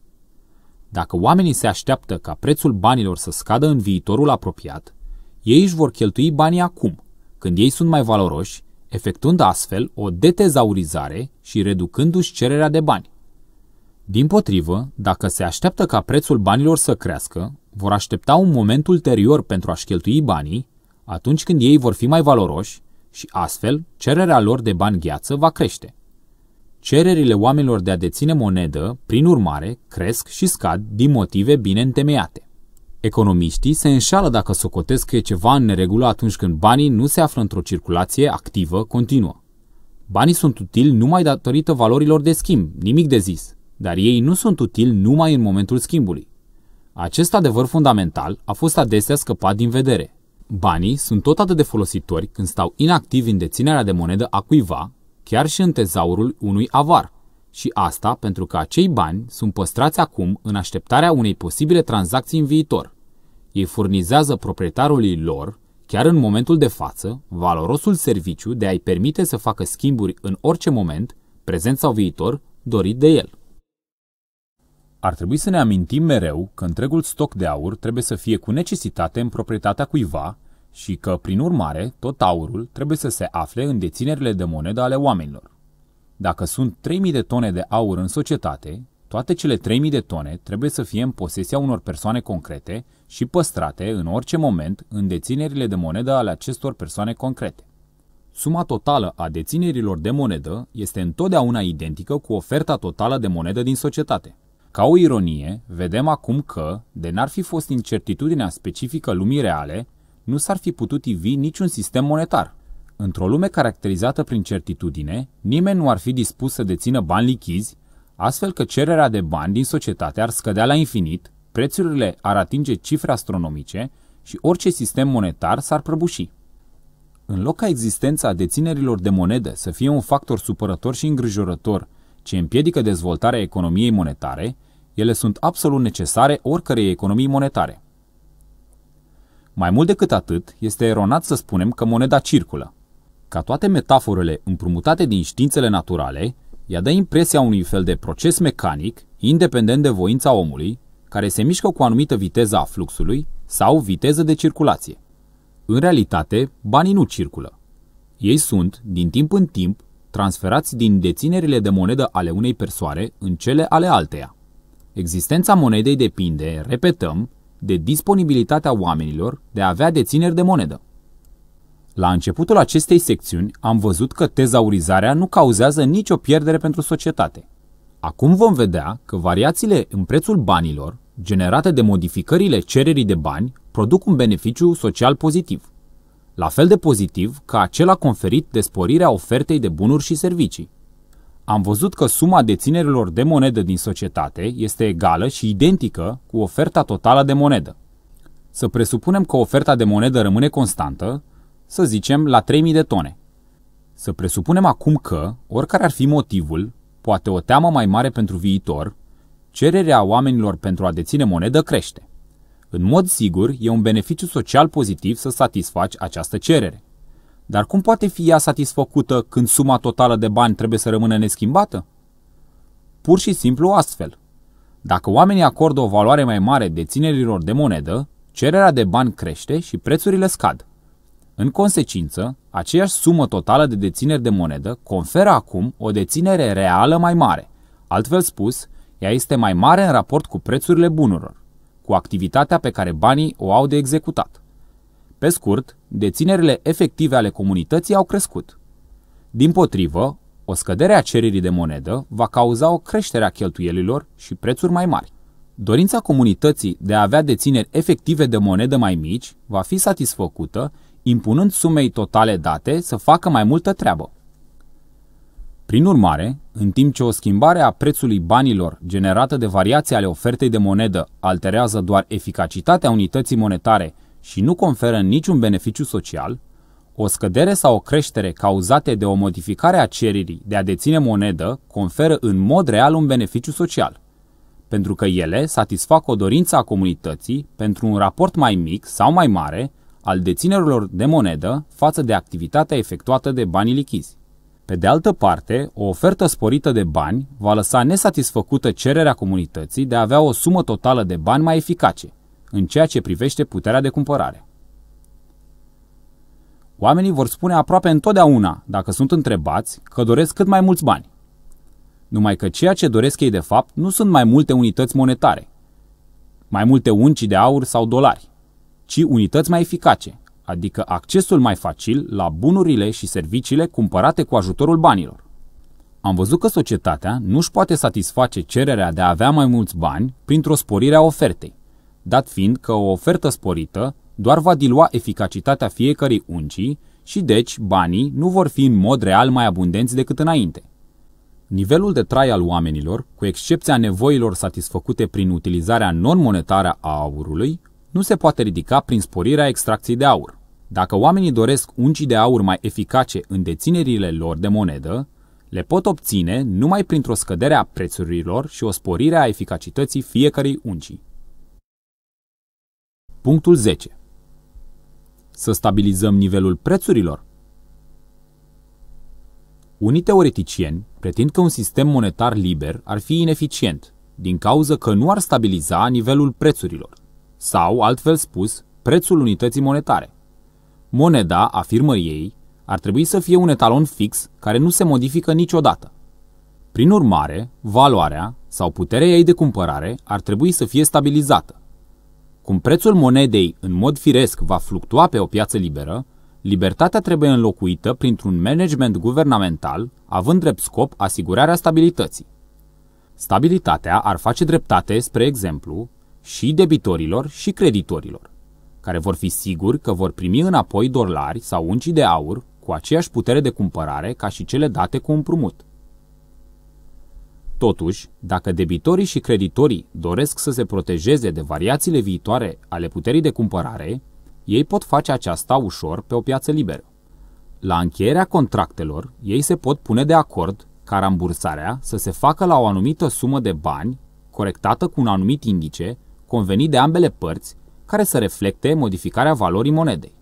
Dacă oamenii se așteaptă ca prețul banilor să scadă în viitorul apropiat, ei își vor cheltui banii acum, când ei sunt mai valoroși, efectuând astfel o detezaurizare și reducându-și cererea de bani. Din potrivă, dacă se așteaptă ca prețul banilor să crească, vor aștepta un moment ulterior pentru a-și cheltui banii, atunci când ei vor fi mai valoroși și astfel cererea lor de bani gheață va crește. Cererile oamenilor de a deține monedă, prin urmare, cresc și scad din motive bine întemeiate. Economiștii se înșală dacă socotesc că e ceva în neregulă atunci când banii nu se află într-o circulație activă continuă. Banii sunt utili numai datorită valorilor de schimb, nimic de zis, dar ei nu sunt utili numai în momentul schimbului. Acest adevăr fundamental a fost adesea scăpat din vedere. Banii sunt tot atât de folositori când stau inactivi în deținerea de monedă a cuiva, chiar și în tezaurul unui avar. Și asta pentru că acei bani sunt păstrați acum în așteptarea unei posibile tranzacții în viitor. Ei furnizează proprietarului lor, chiar în momentul de față, valorosul serviciu de a-i permite să facă schimburi în orice moment, prezent sau viitor, dorit de el. Ar trebui să ne amintim mereu că întregul stoc de aur trebuie să fie cu necesitate în proprietatea cuiva și că, prin urmare, tot aurul trebuie să se afle în deținerile de monedă ale oamenilor. Dacă sunt 3.000 de tone de aur în societate, toate cele 3.000 de tone trebuie să fie în posesia unor persoane concrete și păstrate în orice moment în deținerile de monedă ale acestor persoane concrete. Suma totală a deținerilor de monedă este întotdeauna identică cu oferta totală de monedă din societate. Ca o ironie, vedem acum că, de n-ar fi fost incertitudinea specifică lumii reale, nu s-ar fi putut ivi niciun sistem monetar. Într-o lume caracterizată prin certitudine, nimeni nu ar fi dispus să dețină bani lichizi, astfel că cererea de bani din societate ar scădea la infinit, prețurile ar atinge cifre astronomice și orice sistem monetar s-ar prăbuși. În loc ca existența deținerilor de monede să fie un factor supărător și îngrijorător ce împiedică dezvoltarea economiei monetare, ele sunt absolut necesare oricărei economii monetare. Mai mult decât atât, este eronat să spunem că moneda circulă. Ca toate metaforele împrumutate din științele naturale, ea dă impresia unui fel de proces mecanic, independent de voința omului, care se mișcă cu anumită viteză a fluxului sau viteză de circulație. În realitate, banii nu circulă. Ei sunt, din timp în timp, transferați din deținerile de monedă ale unei persoane în cele ale alteia. Existența monedei depinde, repetăm, de disponibilitatea oamenilor de a avea dețineri de monedă. La începutul acestei secțiuni am văzut că tezaurizarea nu cauzează nicio pierdere pentru societate. Acum vom vedea că variațiile în prețul banilor, generate de modificările cererii de bani, produc un beneficiu social pozitiv la fel de pozitiv ca acela conferit de sporirea ofertei de bunuri și servicii. Am văzut că suma deținerilor de monedă din societate este egală și identică cu oferta totală de monedă. Să presupunem că oferta de monedă rămâne constantă, să zicem la 3000 de tone. Să presupunem acum că, oricare ar fi motivul, poate o teamă mai mare pentru viitor, cererea oamenilor pentru a deține monedă crește. În mod sigur, e un beneficiu social pozitiv să satisfaci această cerere. Dar cum poate fi ea satisfăcută când suma totală de bani trebuie să rămână neschimbată? Pur și simplu astfel. Dacă oamenii acordă o valoare mai mare deținerilor de monedă, cererea de bani crește și prețurile scad. În consecință, aceeași sumă totală de dețineri de monedă conferă acum o deținere reală mai mare. Altfel spus, ea este mai mare în raport cu prețurile bunurilor cu activitatea pe care banii o au de executat. Pe scurt, deținerile efective ale comunității au crescut. Din potrivă, o scădere a cererii de monedă va cauza o creștere a cheltuielilor și prețuri mai mari. Dorința comunității de a avea dețineri efective de monedă mai mici va fi satisfăcută impunând sumei totale date să facă mai multă treabă. Prin urmare, în timp ce o schimbare a prețului banilor generată de variații ale ofertei de monedă alterează doar eficacitatea unității monetare și nu conferă niciun beneficiu social, o scădere sau o creștere cauzate de o modificare a cererii de a deține monedă conferă în mod real un beneficiu social, pentru că ele satisfac o dorință a comunității pentru un raport mai mic sau mai mare al deținerilor de monedă față de activitatea efectuată de banii lichizi. Pe de altă parte, o ofertă sporită de bani va lăsa nesatisfăcută cererea comunității de a avea o sumă totală de bani mai eficace, în ceea ce privește puterea de cumpărare. Oamenii vor spune aproape întotdeauna, dacă sunt întrebați, că doresc cât mai mulți bani. Numai că ceea ce doresc ei de fapt nu sunt mai multe unități monetare, mai multe unci de aur sau dolari, ci unități mai eficace, adică accesul mai facil la bunurile și serviciile cumpărate cu ajutorul banilor. Am văzut că societatea nu își poate satisface cererea de a avea mai mulți bani printr-o sporire a ofertei, dat fiind că o ofertă sporită doar va dilua eficacitatea fiecărei uncii și deci banii nu vor fi în mod real mai abundenți decât înainte. Nivelul de trai al oamenilor, cu excepția nevoilor satisfăcute prin utilizarea non-monetară a aurului, nu se poate ridica prin sporirea extracției de aur. Dacă oamenii doresc uncii de aur mai eficace în deținerile lor de monedă, le pot obține numai printr-o scădere a prețurilor și o sporire a eficacității fiecărei uncii. Punctul 10. Să stabilizăm nivelul prețurilor. Unii teoreticieni pretind că un sistem monetar liber ar fi ineficient, din cauza că nu ar stabiliza nivelul prețurilor sau, altfel spus, prețul unității monetare. Moneda, afirmă ei, ar trebui să fie un etalon fix care nu se modifică niciodată. Prin urmare, valoarea sau puterea ei de cumpărare ar trebui să fie stabilizată. Cum prețul monedei în mod firesc va fluctua pe o piață liberă, libertatea trebuie înlocuită printr-un management guvernamental, având drept scop asigurarea stabilității. Stabilitatea ar face dreptate, spre exemplu, și debitorilor și creditorilor, care vor fi siguri că vor primi înapoi dolari sau uncii de aur cu aceeași putere de cumpărare ca și cele date cu împrumut. Totuși, dacă debitorii și creditorii doresc să se protejeze de variațiile viitoare ale puterii de cumpărare, ei pot face aceasta ușor pe o piață liberă. La încheierea contractelor, ei se pot pune de acord ca rambursarea să se facă la o anumită sumă de bani, corectată cu un anumit indice, convenit de ambele părți, care să reflecte modificarea valorii monedei.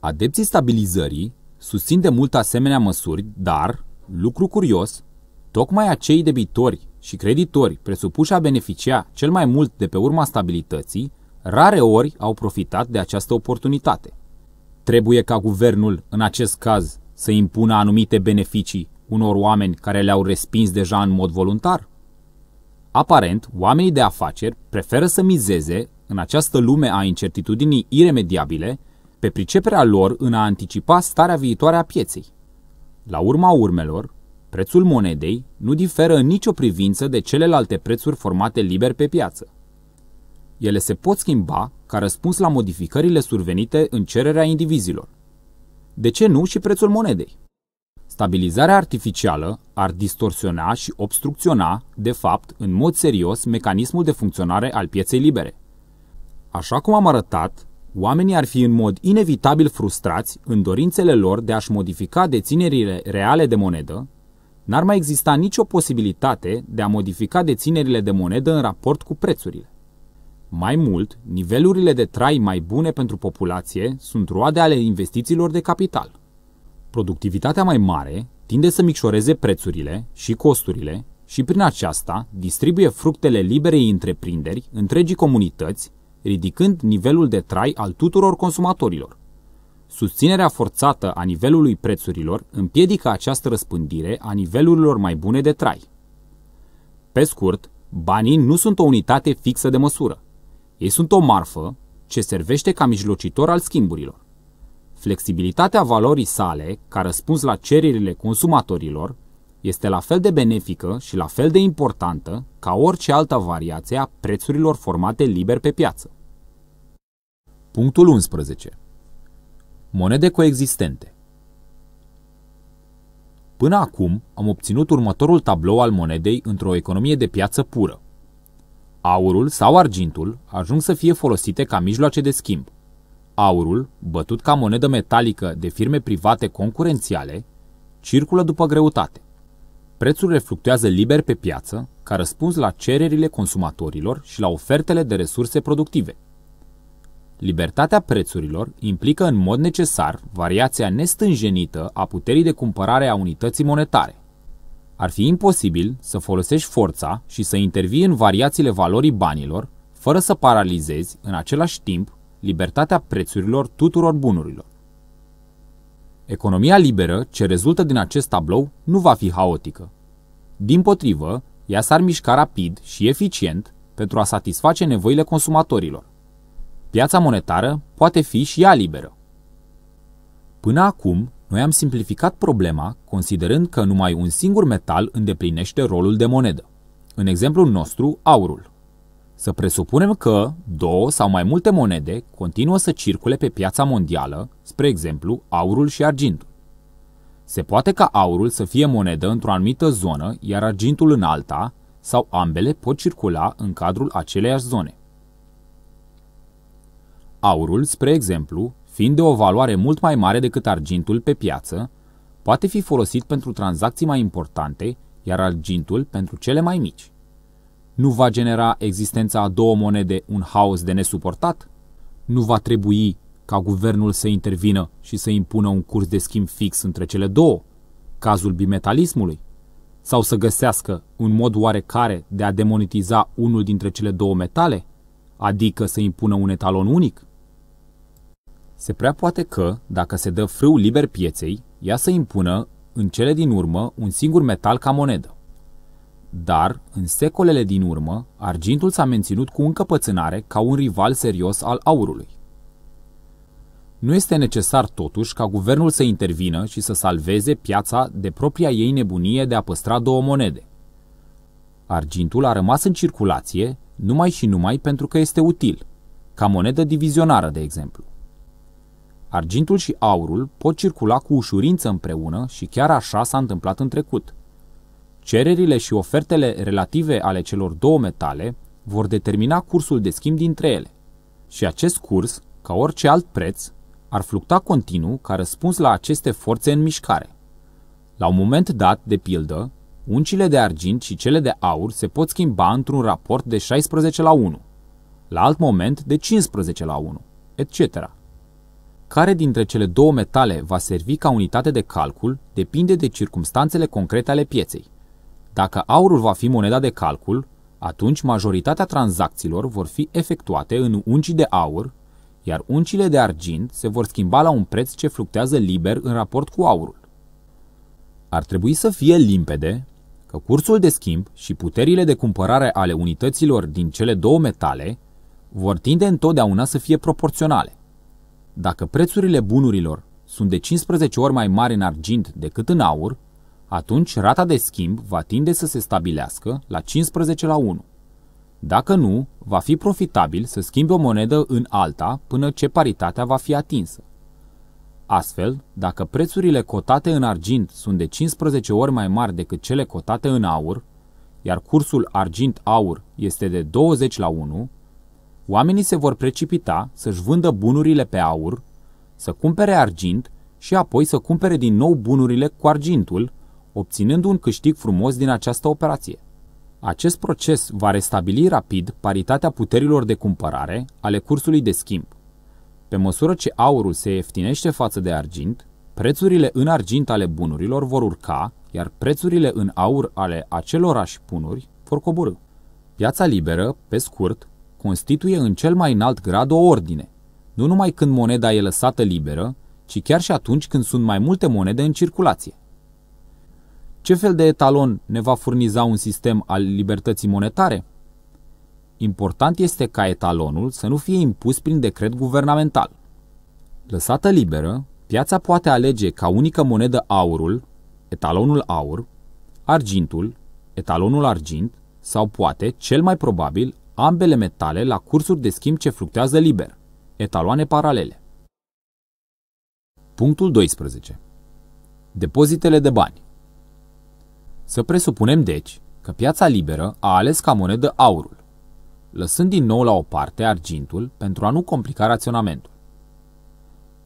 Adepții stabilizării susțin de mult asemenea măsuri, dar, lucru curios, tocmai acei debitori și creditori presupuși a beneficia cel mai mult de pe urma stabilității, rare ori au profitat de această oportunitate. Trebuie ca guvernul, în acest caz, să impună anumite beneficii unor oameni care le-au respins deja în mod voluntar? Aparent, oamenii de afaceri preferă să mizeze, în această lume a incertitudinii iremediabile, pe priceperea lor în a anticipa starea viitoare a pieței. La urma urmelor, prețul monedei nu diferă în nicio privință de celelalte prețuri formate liber pe piață. Ele se pot schimba ca răspuns la modificările survenite în cererea indivizilor. De ce nu și prețul monedei? Stabilizarea artificială ar distorsiona și obstrucționa, de fapt, în mod serios, mecanismul de funcționare al pieței libere. Așa cum am arătat, oamenii ar fi în mod inevitabil frustrați în dorințele lor de a-și modifica deținerile reale de monedă, n-ar mai exista nicio posibilitate de a modifica deținerile de monedă în raport cu prețurile. Mai mult, nivelurile de trai mai bune pentru populație sunt roade ale investițiilor de capital. Productivitatea mai mare tinde să micșoreze prețurile și costurile și prin aceasta distribuie fructele liberei întreprinderi întregii comunități, ridicând nivelul de trai al tuturor consumatorilor. Susținerea forțată a nivelului prețurilor împiedică această răspândire a nivelurilor mai bune de trai. Pe scurt, banii nu sunt o unitate fixă de măsură. Ei sunt o marfă ce servește ca mijlocitor al schimburilor. Flexibilitatea valorii sale, ca răspuns la cererile consumatorilor, este la fel de benefică și la fel de importantă ca orice altă variație a prețurilor formate liber pe piață. Punctul 11. Monede coexistente Până acum am obținut următorul tablou al monedei într-o economie de piață pură. Aurul sau argintul ajung să fie folosite ca mijloace de schimb – aurul, bătut ca monedă metalică de firme private concurențiale, circulă după greutate. Prețurile fluctuează liber pe piață, ca răspuns la cererile consumatorilor și la ofertele de resurse productive. Libertatea prețurilor implică în mod necesar variația nestânjenită a puterii de cumpărare a unității monetare. Ar fi imposibil să folosești forța și să intervii în variațiile valorii banilor, fără să paralizezi în același timp libertatea prețurilor tuturor bunurilor. Economia liberă, ce rezultă din acest tablou, nu va fi haotică. Din potrivă, ea s-ar mișca rapid și eficient pentru a satisface nevoile consumatorilor. Piața monetară poate fi și ea liberă. Până acum, noi am simplificat problema considerând că numai un singur metal îndeplinește rolul de monedă. În exemplul nostru, aurul. Să presupunem că două sau mai multe monede continuă să circule pe piața mondială, spre exemplu aurul și argintul. Se poate ca aurul să fie monedă într-o anumită zonă, iar argintul în alta, sau ambele pot circula în cadrul aceleiași zone. Aurul, spre exemplu, fiind de o valoare mult mai mare decât argintul pe piață, poate fi folosit pentru tranzacții mai importante, iar argintul pentru cele mai mici. Nu va genera existența a două monede un haos de nesuportat? Nu va trebui ca guvernul să intervină și să impună un curs de schimb fix între cele două, cazul bimetalismului, sau să găsească un mod oarecare de a demonetiza unul dintre cele două metale, adică să impună un etalon unic? Se prea poate că, dacă se dă frâu liber pieței, ea să impună, în cele din urmă, un singur metal ca monedă. Dar, în secolele din urmă, argintul s-a menținut cu încăpățânare ca un rival serios al aurului. Nu este necesar totuși ca guvernul să intervină și să salveze piața de propria ei nebunie de a păstra două monede. Argintul a rămas în circulație numai și numai pentru că este util, ca monedă divizionară, de exemplu. Argintul și aurul pot circula cu ușurință împreună și chiar așa s-a întâmplat în trecut – Cererile și ofertele relative ale celor două metale vor determina cursul de schimb dintre ele. Și acest curs, ca orice alt preț, ar flucta continuu ca răspuns la aceste forțe în mișcare. La un moment dat, de pildă, uncile de argint și cele de aur se pot schimba într-un raport de 16 la 1, la alt moment de 15 la 1, etc. Care dintre cele două metale va servi ca unitate de calcul depinde de circumstanțele concrete ale pieței. Dacă aurul va fi moneda de calcul, atunci majoritatea tranzacțiilor vor fi efectuate în uncii de aur, iar uncile de argint se vor schimba la un preț ce fluctuează liber în raport cu aurul. Ar trebui să fie limpede că cursul de schimb și puterile de cumpărare ale unităților din cele două metale vor tinde întotdeauna să fie proporționale. Dacă prețurile bunurilor sunt de 15 ori mai mari în argint decât în aur, atunci rata de schimb va tinde să se stabilească la 15 la 1. Dacă nu, va fi profitabil să schimbi o monedă în alta până ce paritatea va fi atinsă. Astfel, dacă prețurile cotate în argint sunt de 15 ori mai mari decât cele cotate în aur, iar cursul argint-aur este de 20 la 1, oamenii se vor precipita să-și vândă bunurile pe aur, să cumpere argint și apoi să cumpere din nou bunurile cu argintul, obținând un câștig frumos din această operație. Acest proces va restabili rapid paritatea puterilor de cumpărare ale cursului de schimb. Pe măsură ce aurul se ieftinește față de argint, prețurile în argint ale bunurilor vor urca, iar prețurile în aur ale acelorași bunuri vor coborâ. Piața liberă, pe scurt, constituie în cel mai înalt grad o ordine, nu numai când moneda e lăsată liberă, ci chiar și atunci când sunt mai multe monede în circulație. Ce fel de etalon ne va furniza un sistem al libertății monetare? Important este ca etalonul să nu fie impus prin decret guvernamental. Lăsată liberă, piața poate alege ca unică monedă aurul, etalonul aur, argintul, etalonul argint sau poate, cel mai probabil, ambele metale la cursuri de schimb ce fluctuează liber, etaloane paralele. Punctul 12. Depozitele de bani să presupunem, deci, că piața liberă a ales ca monedă aurul, lăsând din nou la o parte argintul pentru a nu complica raționamentul.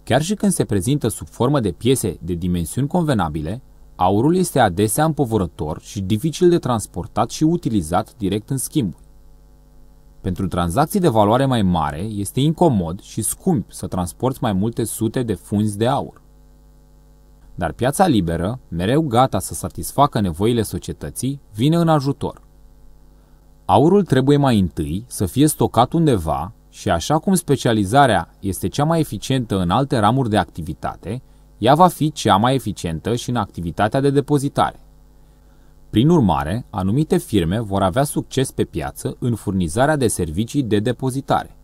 Chiar și când se prezintă sub formă de piese de dimensiuni convenabile, aurul este adesea împovorător și dificil de transportat și utilizat direct în schimb. Pentru tranzacții de valoare mai mare, este incomod și scump să transporti mai multe sute de funzi de aur. Dar piața liberă, mereu gata să satisfacă nevoile societății, vine în ajutor. Aurul trebuie mai întâi să fie stocat undeva și așa cum specializarea este cea mai eficientă în alte ramuri de activitate, ea va fi cea mai eficientă și în activitatea de depozitare. Prin urmare, anumite firme vor avea succes pe piață în furnizarea de servicii de depozitare.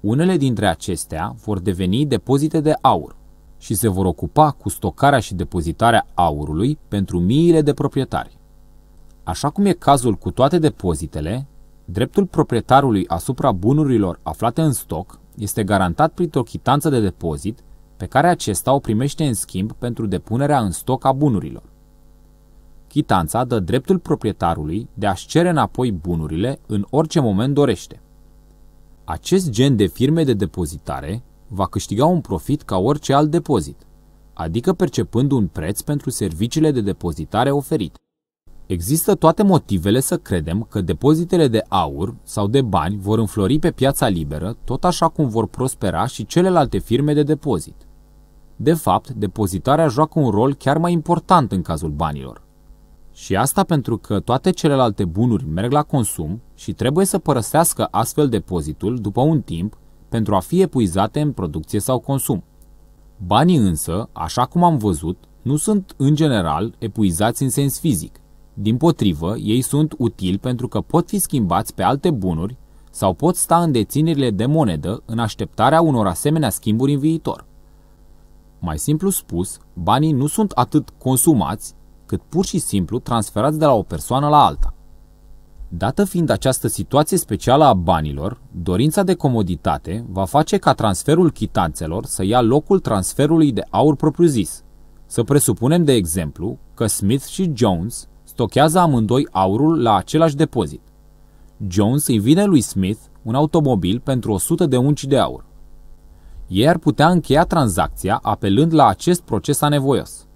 Unele dintre acestea vor deveni depozite de aur, și se vor ocupa cu stocarea și depozitarea aurului pentru miile de proprietari. Așa cum e cazul cu toate depozitele, dreptul proprietarului asupra bunurilor aflate în stoc este garantat printr-o chitanță de depozit pe care acesta o primește în schimb pentru depunerea în stoc a bunurilor. Chitanța dă dreptul proprietarului de a-și cere înapoi bunurile în orice moment dorește. Acest gen de firme de depozitare va câștiga un profit ca orice alt depozit, adică percepând un preț pentru serviciile de depozitare oferit. Există toate motivele să credem că depozitele de aur sau de bani vor înflori pe piața liberă, tot așa cum vor prospera și celelalte firme de depozit. De fapt, depozitarea joacă un rol chiar mai important în cazul banilor. Și asta pentru că toate celelalte bunuri merg la consum și trebuie să părăsească astfel depozitul după un timp pentru a fi epuizate în producție sau consum. Banii însă, așa cum am văzut, nu sunt în general epuizați în sens fizic. Din potrivă, ei sunt utili pentru că pot fi schimbați pe alte bunuri sau pot sta în deținerile de monedă în așteptarea unor asemenea schimburi în viitor. Mai simplu spus, banii nu sunt atât consumați, cât pur și simplu transferați de la o persoană la alta. Dată fiind această situație specială a banilor, dorința de comoditate va face ca transferul chitanțelor să ia locul transferului de aur propriu-zis. Să presupunem, de exemplu, că Smith și Jones stochează amândoi aurul la același depozit. Jones îi vine lui Smith un automobil pentru 100 de unci de aur. Ei ar putea încheia tranzacția apelând la acest proces anevoios.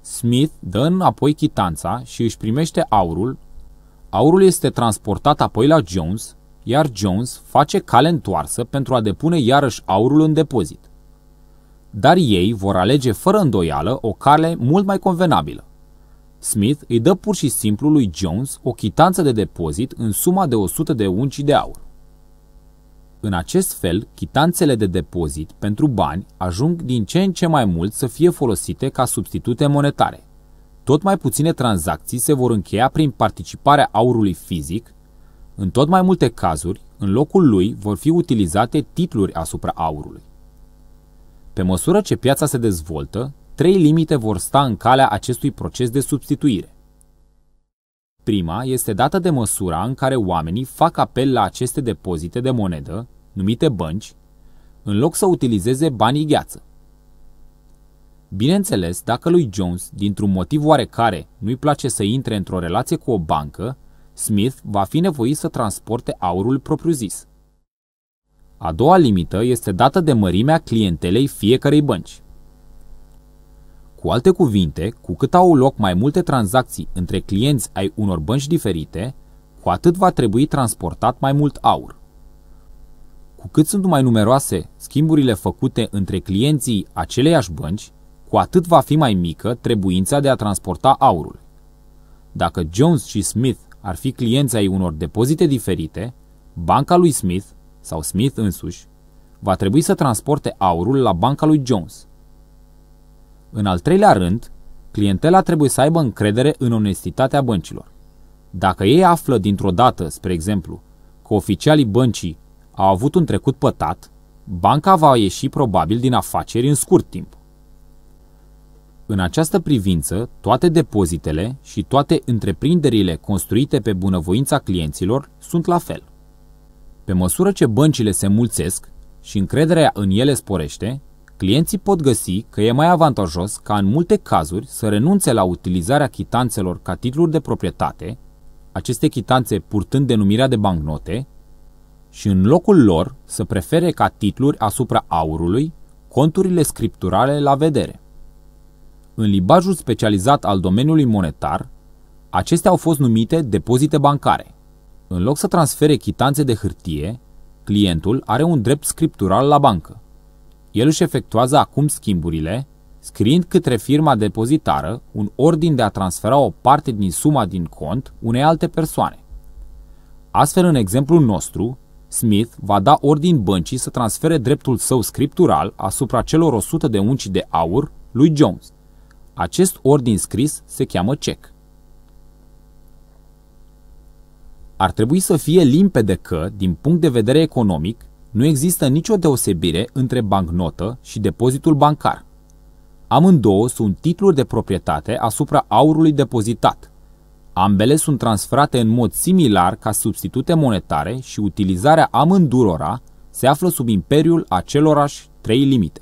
Smith dă înapoi chitanța și își primește aurul Aurul este transportat apoi la Jones, iar Jones face cale întoarsă pentru a depune iarăși aurul în depozit. Dar ei vor alege fără îndoială o cale mult mai convenabilă. Smith îi dă pur și simplu lui Jones o chitanță de depozit în suma de 100 de unci de aur. În acest fel, chitanțele de depozit pentru bani ajung din ce în ce mai mult să fie folosite ca substitute monetare – tot mai puține tranzacții se vor încheia prin participarea aurului fizic, în tot mai multe cazuri, în locul lui vor fi utilizate titluri asupra aurului. Pe măsură ce piața se dezvoltă, trei limite vor sta în calea acestui proces de substituire. Prima este dată de măsura în care oamenii fac apel la aceste depozite de monedă, numite bănci, în loc să utilizeze banii gheață. Bineînțeles, dacă lui Jones, dintr-un motiv oarecare, nu-i place să intre într-o relație cu o bancă, Smith va fi nevoit să transporte aurul propriu-zis. A doua limită este dată de mărimea clientelei fiecarei bănci. Cu alte cuvinte, cu cât au loc mai multe tranzacții între clienți ai unor bănci diferite, cu atât va trebui transportat mai mult aur. Cu cât sunt mai numeroase schimburile făcute între clienții aceleiași bănci, cu atât va fi mai mică trebuința de a transporta aurul. Dacă Jones și Smith ar fi clienți ai unor depozite diferite, banca lui Smith sau Smith însuși va trebui să transporte aurul la banca lui Jones. În al treilea rând, clientela trebuie să aibă încredere în onestitatea băncilor. Dacă ei află dintr-o dată, spre exemplu, că oficialii băncii au avut un trecut pătat, banca va ieși probabil din afaceri în scurt timp. În această privință, toate depozitele și toate întreprinderile construite pe bunăvoința clienților sunt la fel. Pe măsură ce băncile se mulțesc și încrederea în ele sporește, clienții pot găsi că e mai avantajos ca în multe cazuri să renunțe la utilizarea chitanțelor ca titluri de proprietate, aceste chitanțe purtând denumirea de bancnote, și în locul lor să prefere ca titluri asupra aurului conturile scripturale la vedere. În libajul specializat al domeniului monetar, acestea au fost numite depozite bancare. În loc să transfere chitanțe de hârtie, clientul are un drept scriptural la bancă. El își efectuează acum schimburile, scriind către firma depozitară un ordin de a transfera o parte din suma din cont unei alte persoane. Astfel, în exemplul nostru, Smith va da ordin băncii să transfere dreptul său scriptural asupra celor 100 de unci de aur lui Jones. Acest ordin scris se cheamă cec. Ar trebui să fie limpede că, din punct de vedere economic, nu există nicio deosebire între bancnotă și depozitul bancar. Amândouă sunt titluri de proprietate asupra aurului depozitat. Ambele sunt transferate în mod similar ca substitute monetare și utilizarea amândurora se află sub imperiul acelorași trei limite.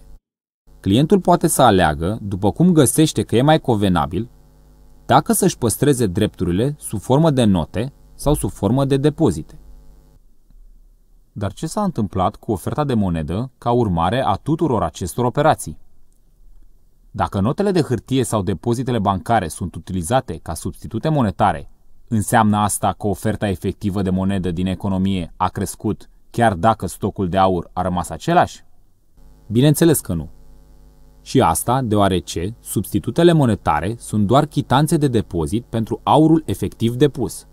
Clientul poate să aleagă, după cum găsește că e mai convenabil, dacă să-și păstreze drepturile sub formă de note sau sub formă de depozite. Dar ce s-a întâmplat cu oferta de monedă ca urmare a tuturor acestor operații? Dacă notele de hârtie sau depozitele bancare sunt utilizate ca substitute monetare, înseamnă asta că oferta efectivă de monedă din economie a crescut chiar dacă stocul de aur a rămas același? Bineînțeles că nu. Și asta deoarece substitutele monetare sunt doar chitanțe de depozit pentru aurul efectiv depus.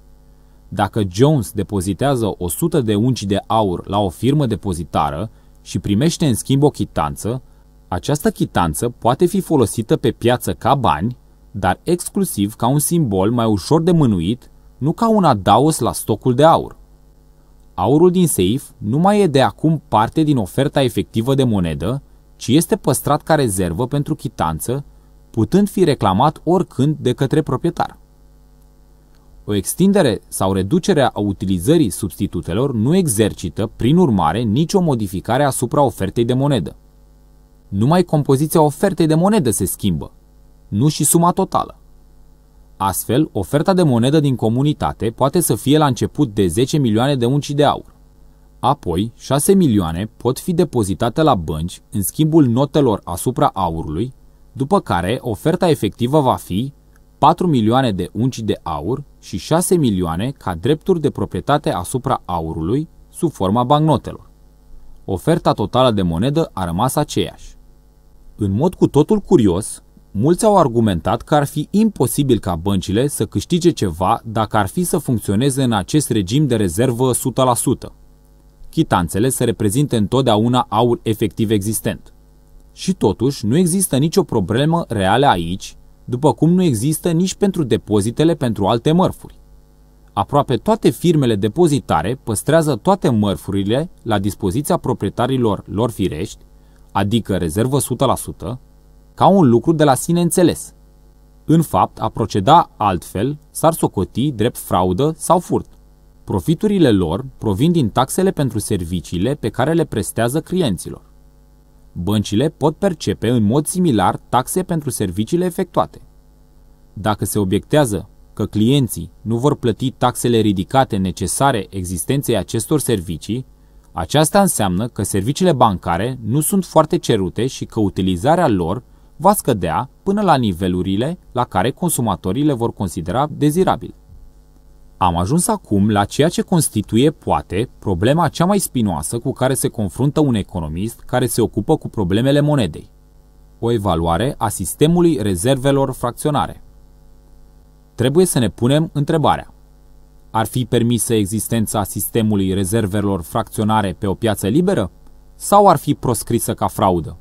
Dacă Jones depozitează 100 de unci de aur la o firmă depozitară și primește în schimb o chitanță, această chitanță poate fi folosită pe piață ca bani, dar exclusiv ca un simbol mai ușor de mânuit, nu ca un adaos la stocul de aur. Aurul din seif nu mai e de acum parte din oferta efectivă de monedă, ci este păstrat ca rezervă pentru chitanță, putând fi reclamat oricând de către proprietar. O extindere sau reducere a utilizării substitutelor nu exercită, prin urmare, nicio modificare asupra ofertei de monedă. Numai compoziția ofertei de monedă se schimbă, nu și suma totală. Astfel, oferta de monedă din comunitate poate să fie la început de 10 milioane de unci de aur, Apoi, 6 milioane pot fi depozitate la bănci în schimbul notelor asupra aurului, după care oferta efectivă va fi 4 milioane de unci de aur și 6 milioane ca drepturi de proprietate asupra aurului sub forma bancnotelor. Oferta totală de monedă a rămas aceeași. În mod cu totul curios, mulți au argumentat că ar fi imposibil ca băncile să câștige ceva dacă ar fi să funcționeze în acest regim de rezervă 100% chitanțele să reprezinte întotdeauna aur efectiv existent. Și totuși, nu există nicio problemă reală aici, după cum nu există nici pentru depozitele pentru alte mărfuri. Aproape toate firmele depozitare păstrează toate mărfurile la dispoziția proprietarilor lor firești, adică rezervă 100%, ca un lucru de la sine înțeles. În fapt, a proceda altfel s-ar socoti drept fraudă sau furt. Profiturile lor provin din taxele pentru serviciile pe care le prestează clienților. Băncile pot percepe în mod similar taxe pentru serviciile efectuate. Dacă se obiectează că clienții nu vor plăti taxele ridicate necesare existenței acestor servicii, aceasta înseamnă că serviciile bancare nu sunt foarte cerute și că utilizarea lor va scădea până la nivelurile la care consumatorii le vor considera dezirabile. Am ajuns acum la ceea ce constituie, poate, problema cea mai spinoasă cu care se confruntă un economist care se ocupă cu problemele monedei. O evaluare a sistemului rezervelor fracționare. Trebuie să ne punem întrebarea. Ar fi permisă existența sistemului rezervelor fracționare pe o piață liberă? Sau ar fi proscrisă ca fraudă?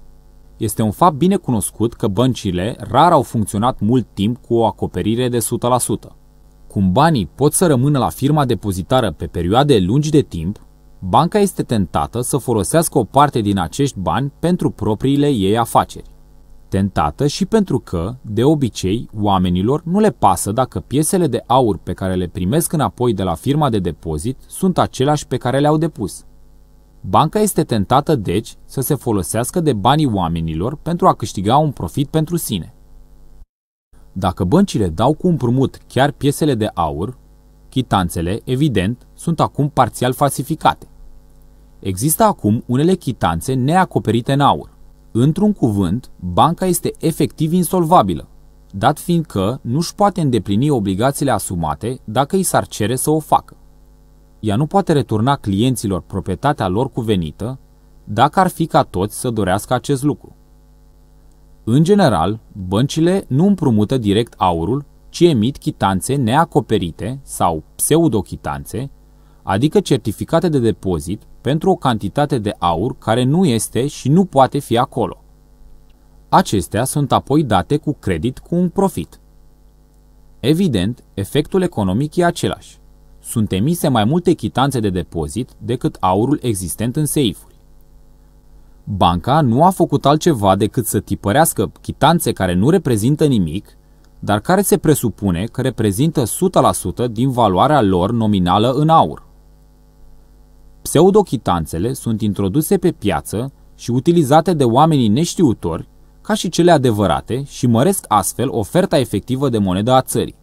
Este un fapt bine cunoscut că băncile rar au funcționat mult timp cu o acoperire de 100%. Cum banii pot să rămână la firma depozitară pe perioade lungi de timp, banca este tentată să folosească o parte din acești bani pentru propriile ei afaceri. Tentată și pentru că, de obicei, oamenilor nu le pasă dacă piesele de aur pe care le primesc înapoi de la firma de depozit sunt aceleași pe care le-au depus. Banca este tentată, deci, să se folosească de banii oamenilor pentru a câștiga un profit pentru sine. Dacă băncile dau cu împrumut chiar piesele de aur, chitanțele, evident, sunt acum parțial falsificate. Există acum unele chitanțe neacoperite în aur. Într-un cuvânt, banca este efectiv insolvabilă, dat fiind că nu își poate îndeplini obligațiile asumate dacă i s-ar cere să o facă. Ea nu poate returna clienților proprietatea lor cuvenită dacă ar fi ca toți să dorească acest lucru. În general, băncile nu împrumută direct aurul, ci emit chitanțe neacoperite sau pseudochitanțe, adică certificate de depozit pentru o cantitate de aur care nu este și nu poate fi acolo. Acestea sunt apoi date cu credit cu un profit. Evident, efectul economic e același. Sunt emise mai multe chitanțe de depozit decât aurul existent în seifuri. Banca nu a făcut altceva decât să tipărească chitanțe care nu reprezintă nimic, dar care se presupune că reprezintă 100% din valoarea lor nominală în aur. Pseudochitanțele sunt introduse pe piață și utilizate de oamenii neștiutori ca și cele adevărate și măresc astfel oferta efectivă de monedă a țării.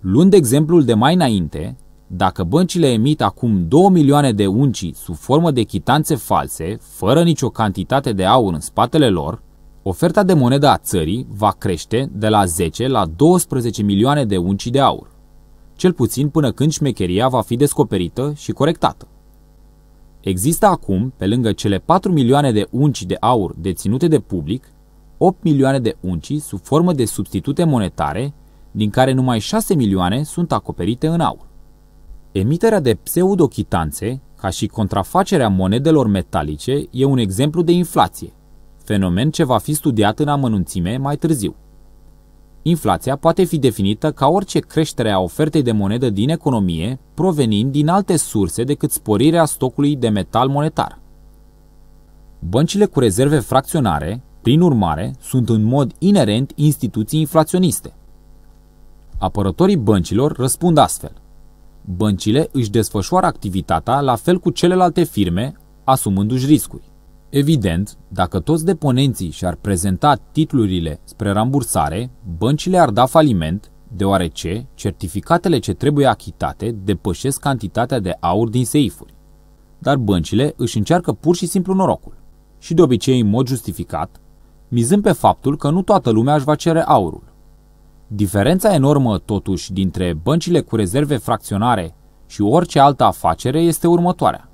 Luând exemplul de mai înainte, dacă băncile emit acum 2 milioane de unci sub formă de chitanțe false, fără nicio cantitate de aur în spatele lor, oferta de monedă a țării va crește de la 10 la 12 milioane de unci de aur, cel puțin până când șmecheria va fi descoperită și corectată. Există acum, pe lângă cele 4 milioane de unci de aur deținute de public, 8 milioane de unci sub formă de substitute monetare, din care numai 6 milioane sunt acoperite în aur. Emiterea de pseudochitanțe, ca și contrafacerea monedelor metalice, e un exemplu de inflație, fenomen ce va fi studiat în amănunțime mai târziu. Inflația poate fi definită ca orice creștere a ofertei de monedă din economie provenind din alte surse decât sporirea stocului de metal monetar. Băncile cu rezerve fracționare, prin urmare, sunt în mod inerent instituții inflaționiste. Apărătorii băncilor răspund astfel. Băncile își desfășoară activitatea la fel cu celelalte firme, asumându-și riscuri. Evident, dacă toți deponenții și-ar prezenta titlurile spre rambursare, băncile ar da faliment, deoarece certificatele ce trebuie achitate depășesc cantitatea de aur din seifuri. Dar băncile își încearcă pur și simplu norocul. Și de obicei, în mod justificat, mizând pe faptul că nu toată lumea își va cere aurul. Diferența enormă, totuși, dintre băncile cu rezerve fracționare și orice altă afacere este următoarea.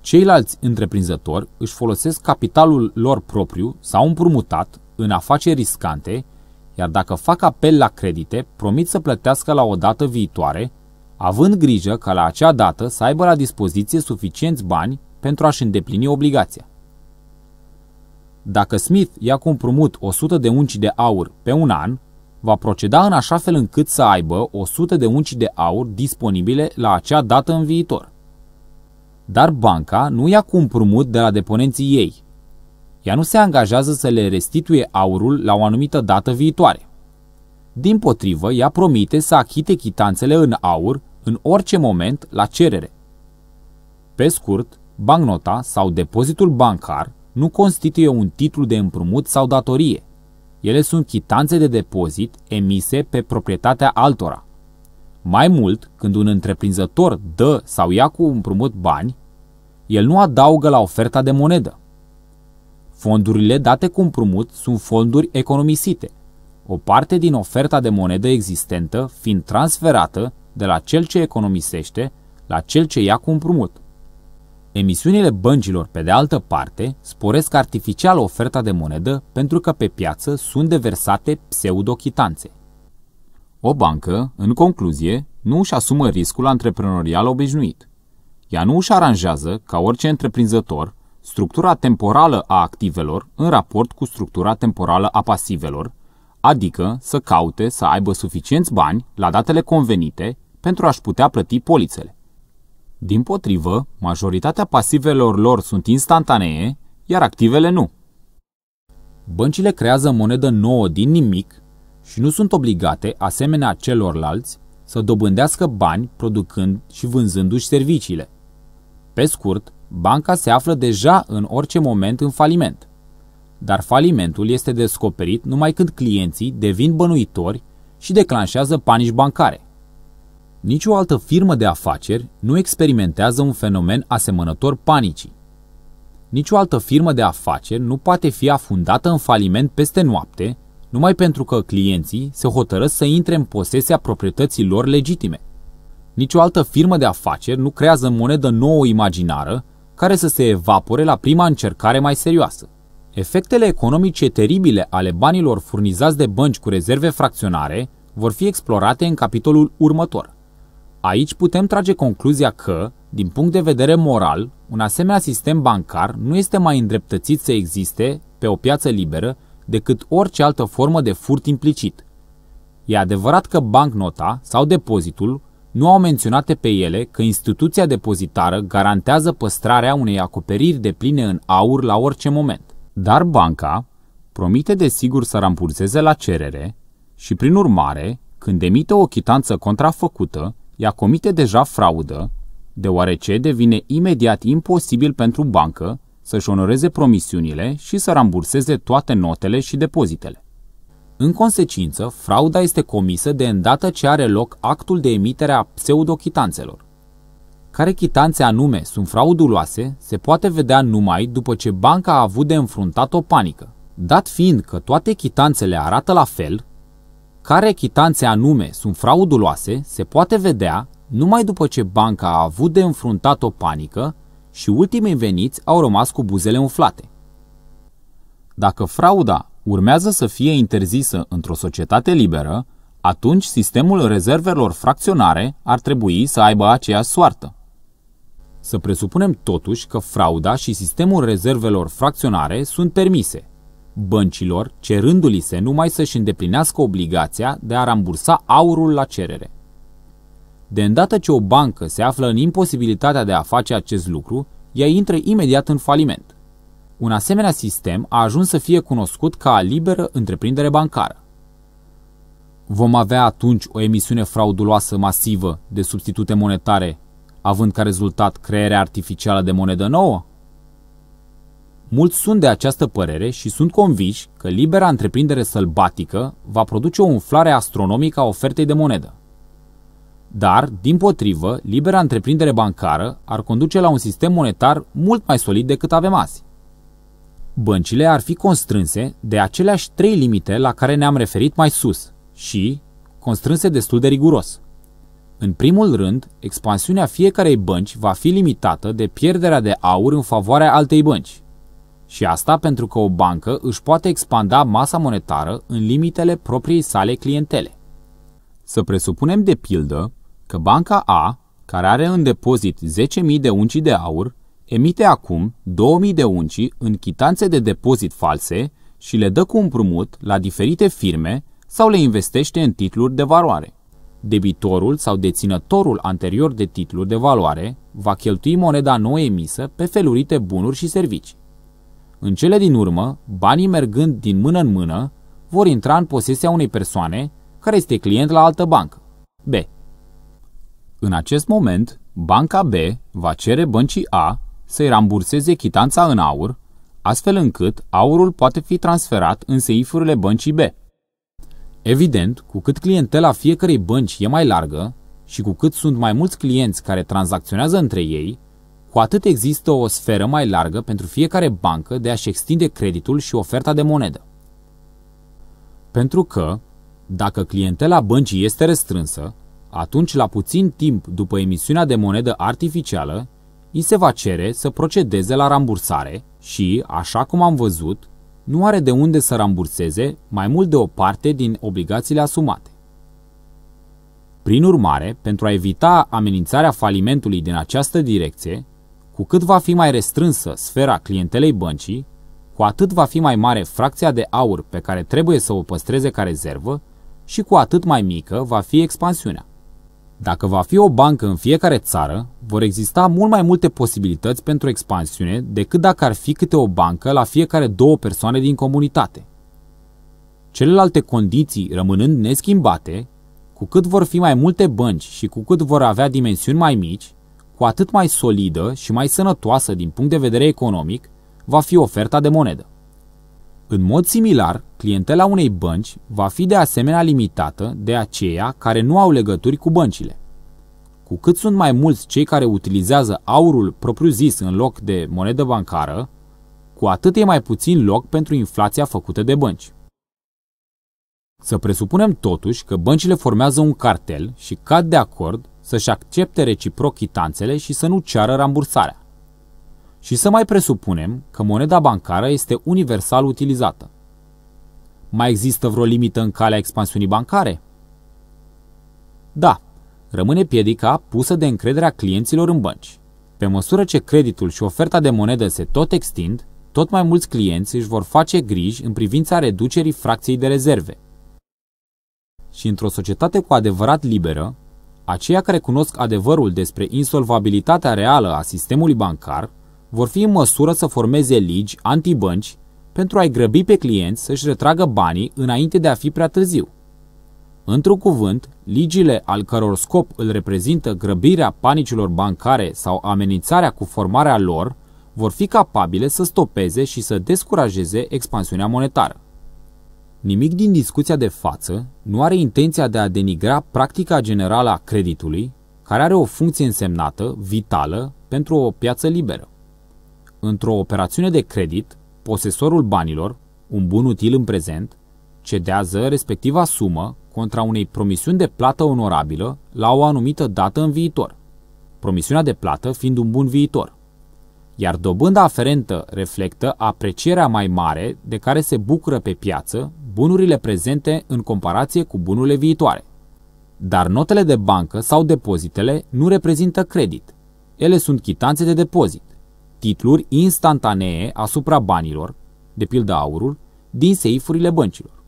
Ceilalți întreprinzători își folosesc capitalul lor propriu sau împrumutat în afaceri riscante, iar dacă fac apel la credite, promit să plătească la o dată viitoare, având grijă ca la acea dată să aibă la dispoziție suficienți bani pentru a-și îndeplini obligația. Dacă Smith ia cu împrumut 100 de unci de aur pe un an, va proceda în așa fel încât să aibă 100 de unci de aur disponibile la acea dată în viitor. Dar banca nu ia cu împrumut de la deponenții ei. Ea nu se angajează să le restituie aurul la o anumită dată viitoare. Din potrivă, ea promite să achite chitanțele în aur în orice moment la cerere. Pe scurt, bancnota sau depozitul bancar nu constituie un titlu de împrumut sau datorie – ele sunt chitanțe de depozit emise pe proprietatea altora. Mai mult, când un întreprinzător dă sau ia cu împrumut bani, el nu adaugă la oferta de monedă. Fondurile date cu împrumut sunt fonduri economisite, o parte din oferta de monedă existentă fiind transferată de la cel ce economisește la cel ce ia cu împrumut. Emisiunile băncilor, pe de altă parte, sporesc artificial oferta de monedă pentru că pe piață sunt deversate pseudochitanțe. O bancă, în concluzie, nu își asumă riscul antreprenorial obișnuit. Ea nu își aranjează, ca orice întreprinzător, structura temporală a activelor în raport cu structura temporală a pasivelor, adică să caute să aibă suficienți bani la datele convenite pentru a-și putea plăti polițele. Din potrivă, majoritatea pasivelor lor sunt instantanee, iar activele nu. Băncile creează monedă nouă din nimic și nu sunt obligate, asemenea celorlalți, să dobândească bani producând și vânzându-și serviciile. Pe scurt, banca se află deja în orice moment în faliment. Dar falimentul este descoperit numai când clienții devin bănuitori și declanșează panici bancare – Nicio altă firmă de afaceri nu experimentează un fenomen asemănător panicii. Nicio altă firmă de afaceri nu poate fi afundată în faliment peste noapte, numai pentru că clienții se hotărăsc să intre în posesia proprietății lor legitime. Nicio altă firmă de afaceri nu creează monedă nouă imaginară care să se evapore la prima încercare mai serioasă. Efectele economice teribile ale banilor furnizați de bănci cu rezerve fracționare vor fi explorate în capitolul următor. Aici putem trage concluzia că, din punct de vedere moral, un asemenea sistem bancar nu este mai îndreptățit să existe pe o piață liberă decât orice altă formă de furt implicit. E adevărat că bancnota sau depozitul nu au menționate pe ele că instituția depozitară garantează păstrarea unei acoperiri de pline în aur la orice moment. Dar banca promite de sigur să rampurzeze la cerere și, prin urmare, când emite o chitanță contrafăcută, ea comite deja fraudă, deoarece devine imediat imposibil pentru bancă să-și onoreze promisiunile și să ramburseze toate notele și depozitele. În consecință, frauda este comisă de îndată ce are loc actul de emitere a pseudochitanțelor. Care chitanțe anume sunt frauduloase se poate vedea numai după ce banca a avut de înfruntat o panică. Dat fiind că toate chitanțele arată la fel, care chitanțe anume sunt frauduloase se poate vedea numai după ce banca a avut de înfruntat o panică și ultimii veniți au rămas cu buzele umflate. Dacă frauda urmează să fie interzisă într-o societate liberă, atunci sistemul rezervelor fracționare ar trebui să aibă aceeași soartă. Să presupunem totuși că frauda și sistemul rezervelor fracționare sunt permise – băncilor, cerându-li se numai să-și îndeplinească obligația de a rambursa aurul la cerere. De îndată ce o bancă se află în imposibilitatea de a face acest lucru, ea intră imediat în faliment. Un asemenea sistem a ajuns să fie cunoscut ca liberă întreprindere bancară. Vom avea atunci o emisiune frauduloasă masivă de substitute monetare, având ca rezultat crearea artificială de monedă nouă? Mulți sunt de această părere și sunt convinși că libera întreprindere sălbatică va produce o umflare astronomică a ofertei de monedă. Dar, din potrivă, libera întreprindere bancară ar conduce la un sistem monetar mult mai solid decât avem azi. Băncile ar fi constrânse de aceleași trei limite la care ne-am referit mai sus și constrânse destul de riguros. În primul rând, expansiunea fiecarei bănci va fi limitată de pierderea de aur în favoarea altei bănci. Și asta pentru că o bancă își poate expanda masa monetară în limitele propriei sale clientele. Să presupunem de pildă că banca A, care are în depozit 10.000 de unci de aur, emite acum 2.000 de unci în chitanțe de depozit false și le dă cu împrumut la diferite firme sau le investește în titluri de valoare. Debitorul sau deținătorul anterior de titluri de valoare va cheltui moneda nouă emisă pe felurite bunuri și servicii. În cele din urmă, banii mergând din mână în mână, vor intra în posesia unei persoane care este client la altă bancă. B. În acest moment, banca B va cere băncii A să-i ramburseze chitanța în aur, astfel încât aurul poate fi transferat în seifurile băncii B. Evident, cu cât clientela fiecărei bănci e mai largă și cu cât sunt mai mulți clienți care tranzacționează între ei, cu atât există o sferă mai largă pentru fiecare bancă de a-și extinde creditul și oferta de monedă. Pentru că, dacă clientela băncii este restrânsă, atunci la puțin timp după emisiunea de monedă artificială, îi se va cere să procedeze la rambursare și, așa cum am văzut, nu are de unde să ramburseze mai mult de o parte din obligațiile asumate. Prin urmare, pentru a evita amenințarea falimentului din această direcție, cu cât va fi mai restrânsă sfera clientelei băncii, cu atât va fi mai mare fracția de aur pe care trebuie să o păstreze ca rezervă și cu atât mai mică va fi expansiunea. Dacă va fi o bancă în fiecare țară, vor exista mult mai multe posibilități pentru expansiune decât dacă ar fi câte o bancă la fiecare două persoane din comunitate. Celelalte condiții rămânând neschimbate, cu cât vor fi mai multe bănci și cu cât vor avea dimensiuni mai mici, cu atât mai solidă și mai sănătoasă din punct de vedere economic va fi oferta de monedă. În mod similar, clientela unei bănci va fi de asemenea limitată de aceia care nu au legături cu băncile. Cu cât sunt mai mulți cei care utilizează aurul propriu-zis în loc de monedă bancară, cu atât e mai puțin loc pentru inflația făcută de bănci. Să presupunem totuși că băncile formează un cartel și cad de acord să-și accepte reciproc chitanțele și să nu ceară rambursarea. Și să mai presupunem că moneda bancară este universal utilizată. Mai există vreo limită în calea expansiunii bancare? Da, rămâne piedica pusă de încrederea clienților în bănci. Pe măsură ce creditul și oferta de monedă se tot extind, tot mai mulți clienți își vor face griji în privința reducerii fracției de rezerve. Și într-o societate cu adevărat liberă, Aceia care cunosc adevărul despre insolvabilitatea reală a sistemului bancar vor fi în măsură să formeze legi antibănci pentru a-i grăbi pe clienți să-și retragă banii înainte de a fi prea târziu. Într-un cuvânt, ligile al căror scop îl reprezintă grăbirea panicilor bancare sau amenințarea cu formarea lor, vor fi capabile să stopeze și să descurajeze expansiunea monetară. Nimic din discuția de față nu are intenția de a denigra practica generală a creditului, care are o funcție însemnată, vitală, pentru o piață liberă. Într-o operațiune de credit, posesorul banilor, un bun util în prezent, cedează respectiva sumă contra unei promisiuni de plată onorabilă la o anumită dată în viitor, promisiunea de plată fiind un bun viitor – iar dobânda aferentă reflectă aprecierea mai mare de care se bucură pe piață bunurile prezente în comparație cu bunurile viitoare. Dar notele de bancă sau depozitele nu reprezintă credit. Ele sunt chitanțe de depozit, titluri instantanee asupra banilor, de pildă aurul, din seifurile băncilor.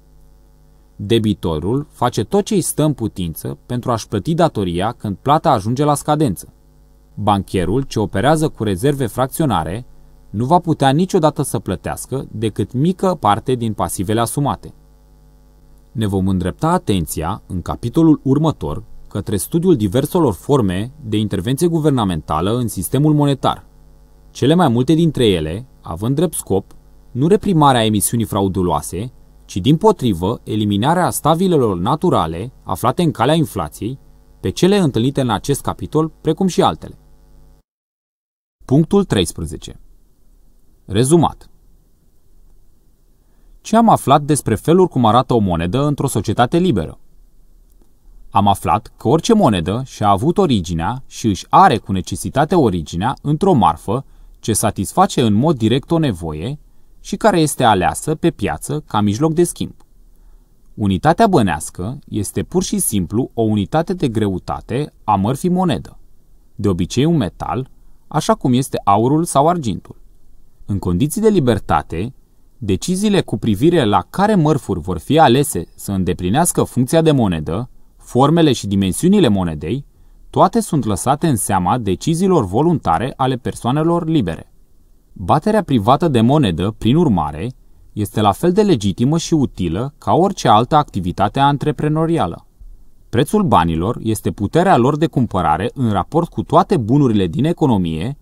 Debitorul face tot ce îi stă în putință pentru a-și plăti datoria când plata ajunge la scadență, bancherul ce operează cu rezerve fracționare nu va putea niciodată să plătească decât mică parte din pasivele asumate. Ne vom îndrepta atenția în capitolul următor către studiul diverselor forme de intervenție guvernamentală în sistemul monetar, cele mai multe dintre ele având drept scop nu reprimarea emisiunii frauduloase, ci din potrivă eliminarea stabilelor naturale aflate în calea inflației, pe cele întâlnite în acest capitol, precum și altele. Punctul 13. Rezumat. Ce am aflat despre felul cum arată o monedă într-o societate liberă? Am aflat că orice monedă și-a avut originea și își are cu necesitate originea într-o marfă ce satisface în mod direct o nevoie și care este aleasă pe piață ca mijloc de schimb. Unitatea bănească este pur și simplu o unitate de greutate a mărfii monedă, de obicei un metal, așa cum este aurul sau argintul. În condiții de libertate, deciziile cu privire la care mărfuri vor fi alese să îndeplinească funcția de monedă, formele și dimensiunile monedei, toate sunt lăsate în seama deciziilor voluntare ale persoanelor libere. Baterea privată de monedă, prin urmare, este la fel de legitimă și utilă ca orice altă activitate antreprenorială. Prețul banilor este puterea lor de cumpărare în raport cu toate bunurile din economie,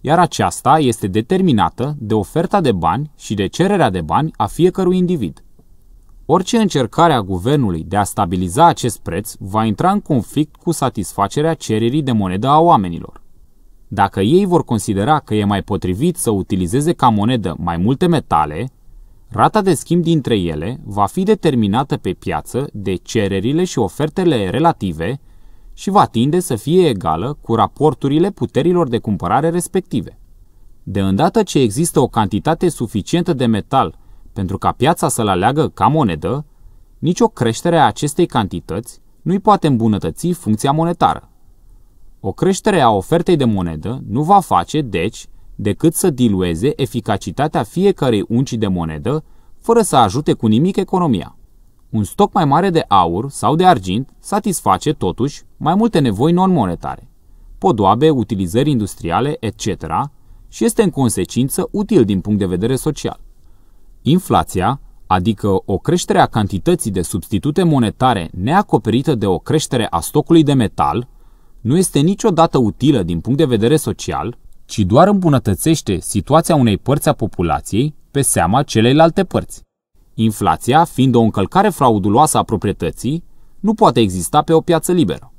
iar aceasta este determinată de oferta de bani și de cererea de bani a fiecărui individ. Orice încercare a guvernului de a stabiliza acest preț va intra în conflict cu satisfacerea cererii de monedă a oamenilor. Dacă ei vor considera că e mai potrivit să utilizeze ca monedă mai multe metale, Rata de schimb dintre ele va fi determinată pe piață de cererile și ofertele relative și va tinde să fie egală cu raporturile puterilor de cumpărare respective. De îndată ce există o cantitate suficientă de metal pentru ca piața să-l aleagă ca monedă, nicio creștere a acestei cantități nu-i poate îmbunătăți funcția monetară. O creștere a ofertei de monedă nu va face, deci, decât să dilueze eficacitatea fiecarei unci de monedă, fără să ajute cu nimic economia. Un stoc mai mare de aur sau de argint satisface, totuși, mai multe nevoi non-monetare, podoabe, utilizări industriale, etc., și este în consecință util din punct de vedere social. Inflația, adică o creștere a cantității de substitute monetare neacoperită de o creștere a stocului de metal, nu este niciodată utilă din punct de vedere social, ci doar îmbunătățește situația unei părți a populației pe seama celeilalte părți. Inflația, fiind o încălcare frauduloasă a proprietății, nu poate exista pe o piață liberă.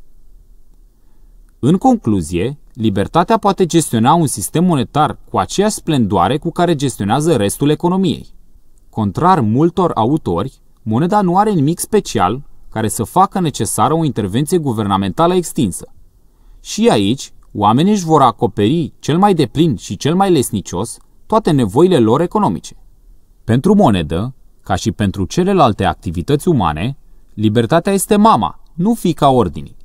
În concluzie, libertatea poate gestiona un sistem monetar cu aceeași splendoare cu care gestionează restul economiei. Contrar multor autori, moneda nu are nimic special care să facă necesară o intervenție guvernamentală extinsă. Și aici, oamenii își vor acoperi cel mai deplin și cel mai lesnicios toate nevoile lor economice. Pentru monedă, ca și pentru celelalte activități umane, libertatea este mama, nu fica ordinii.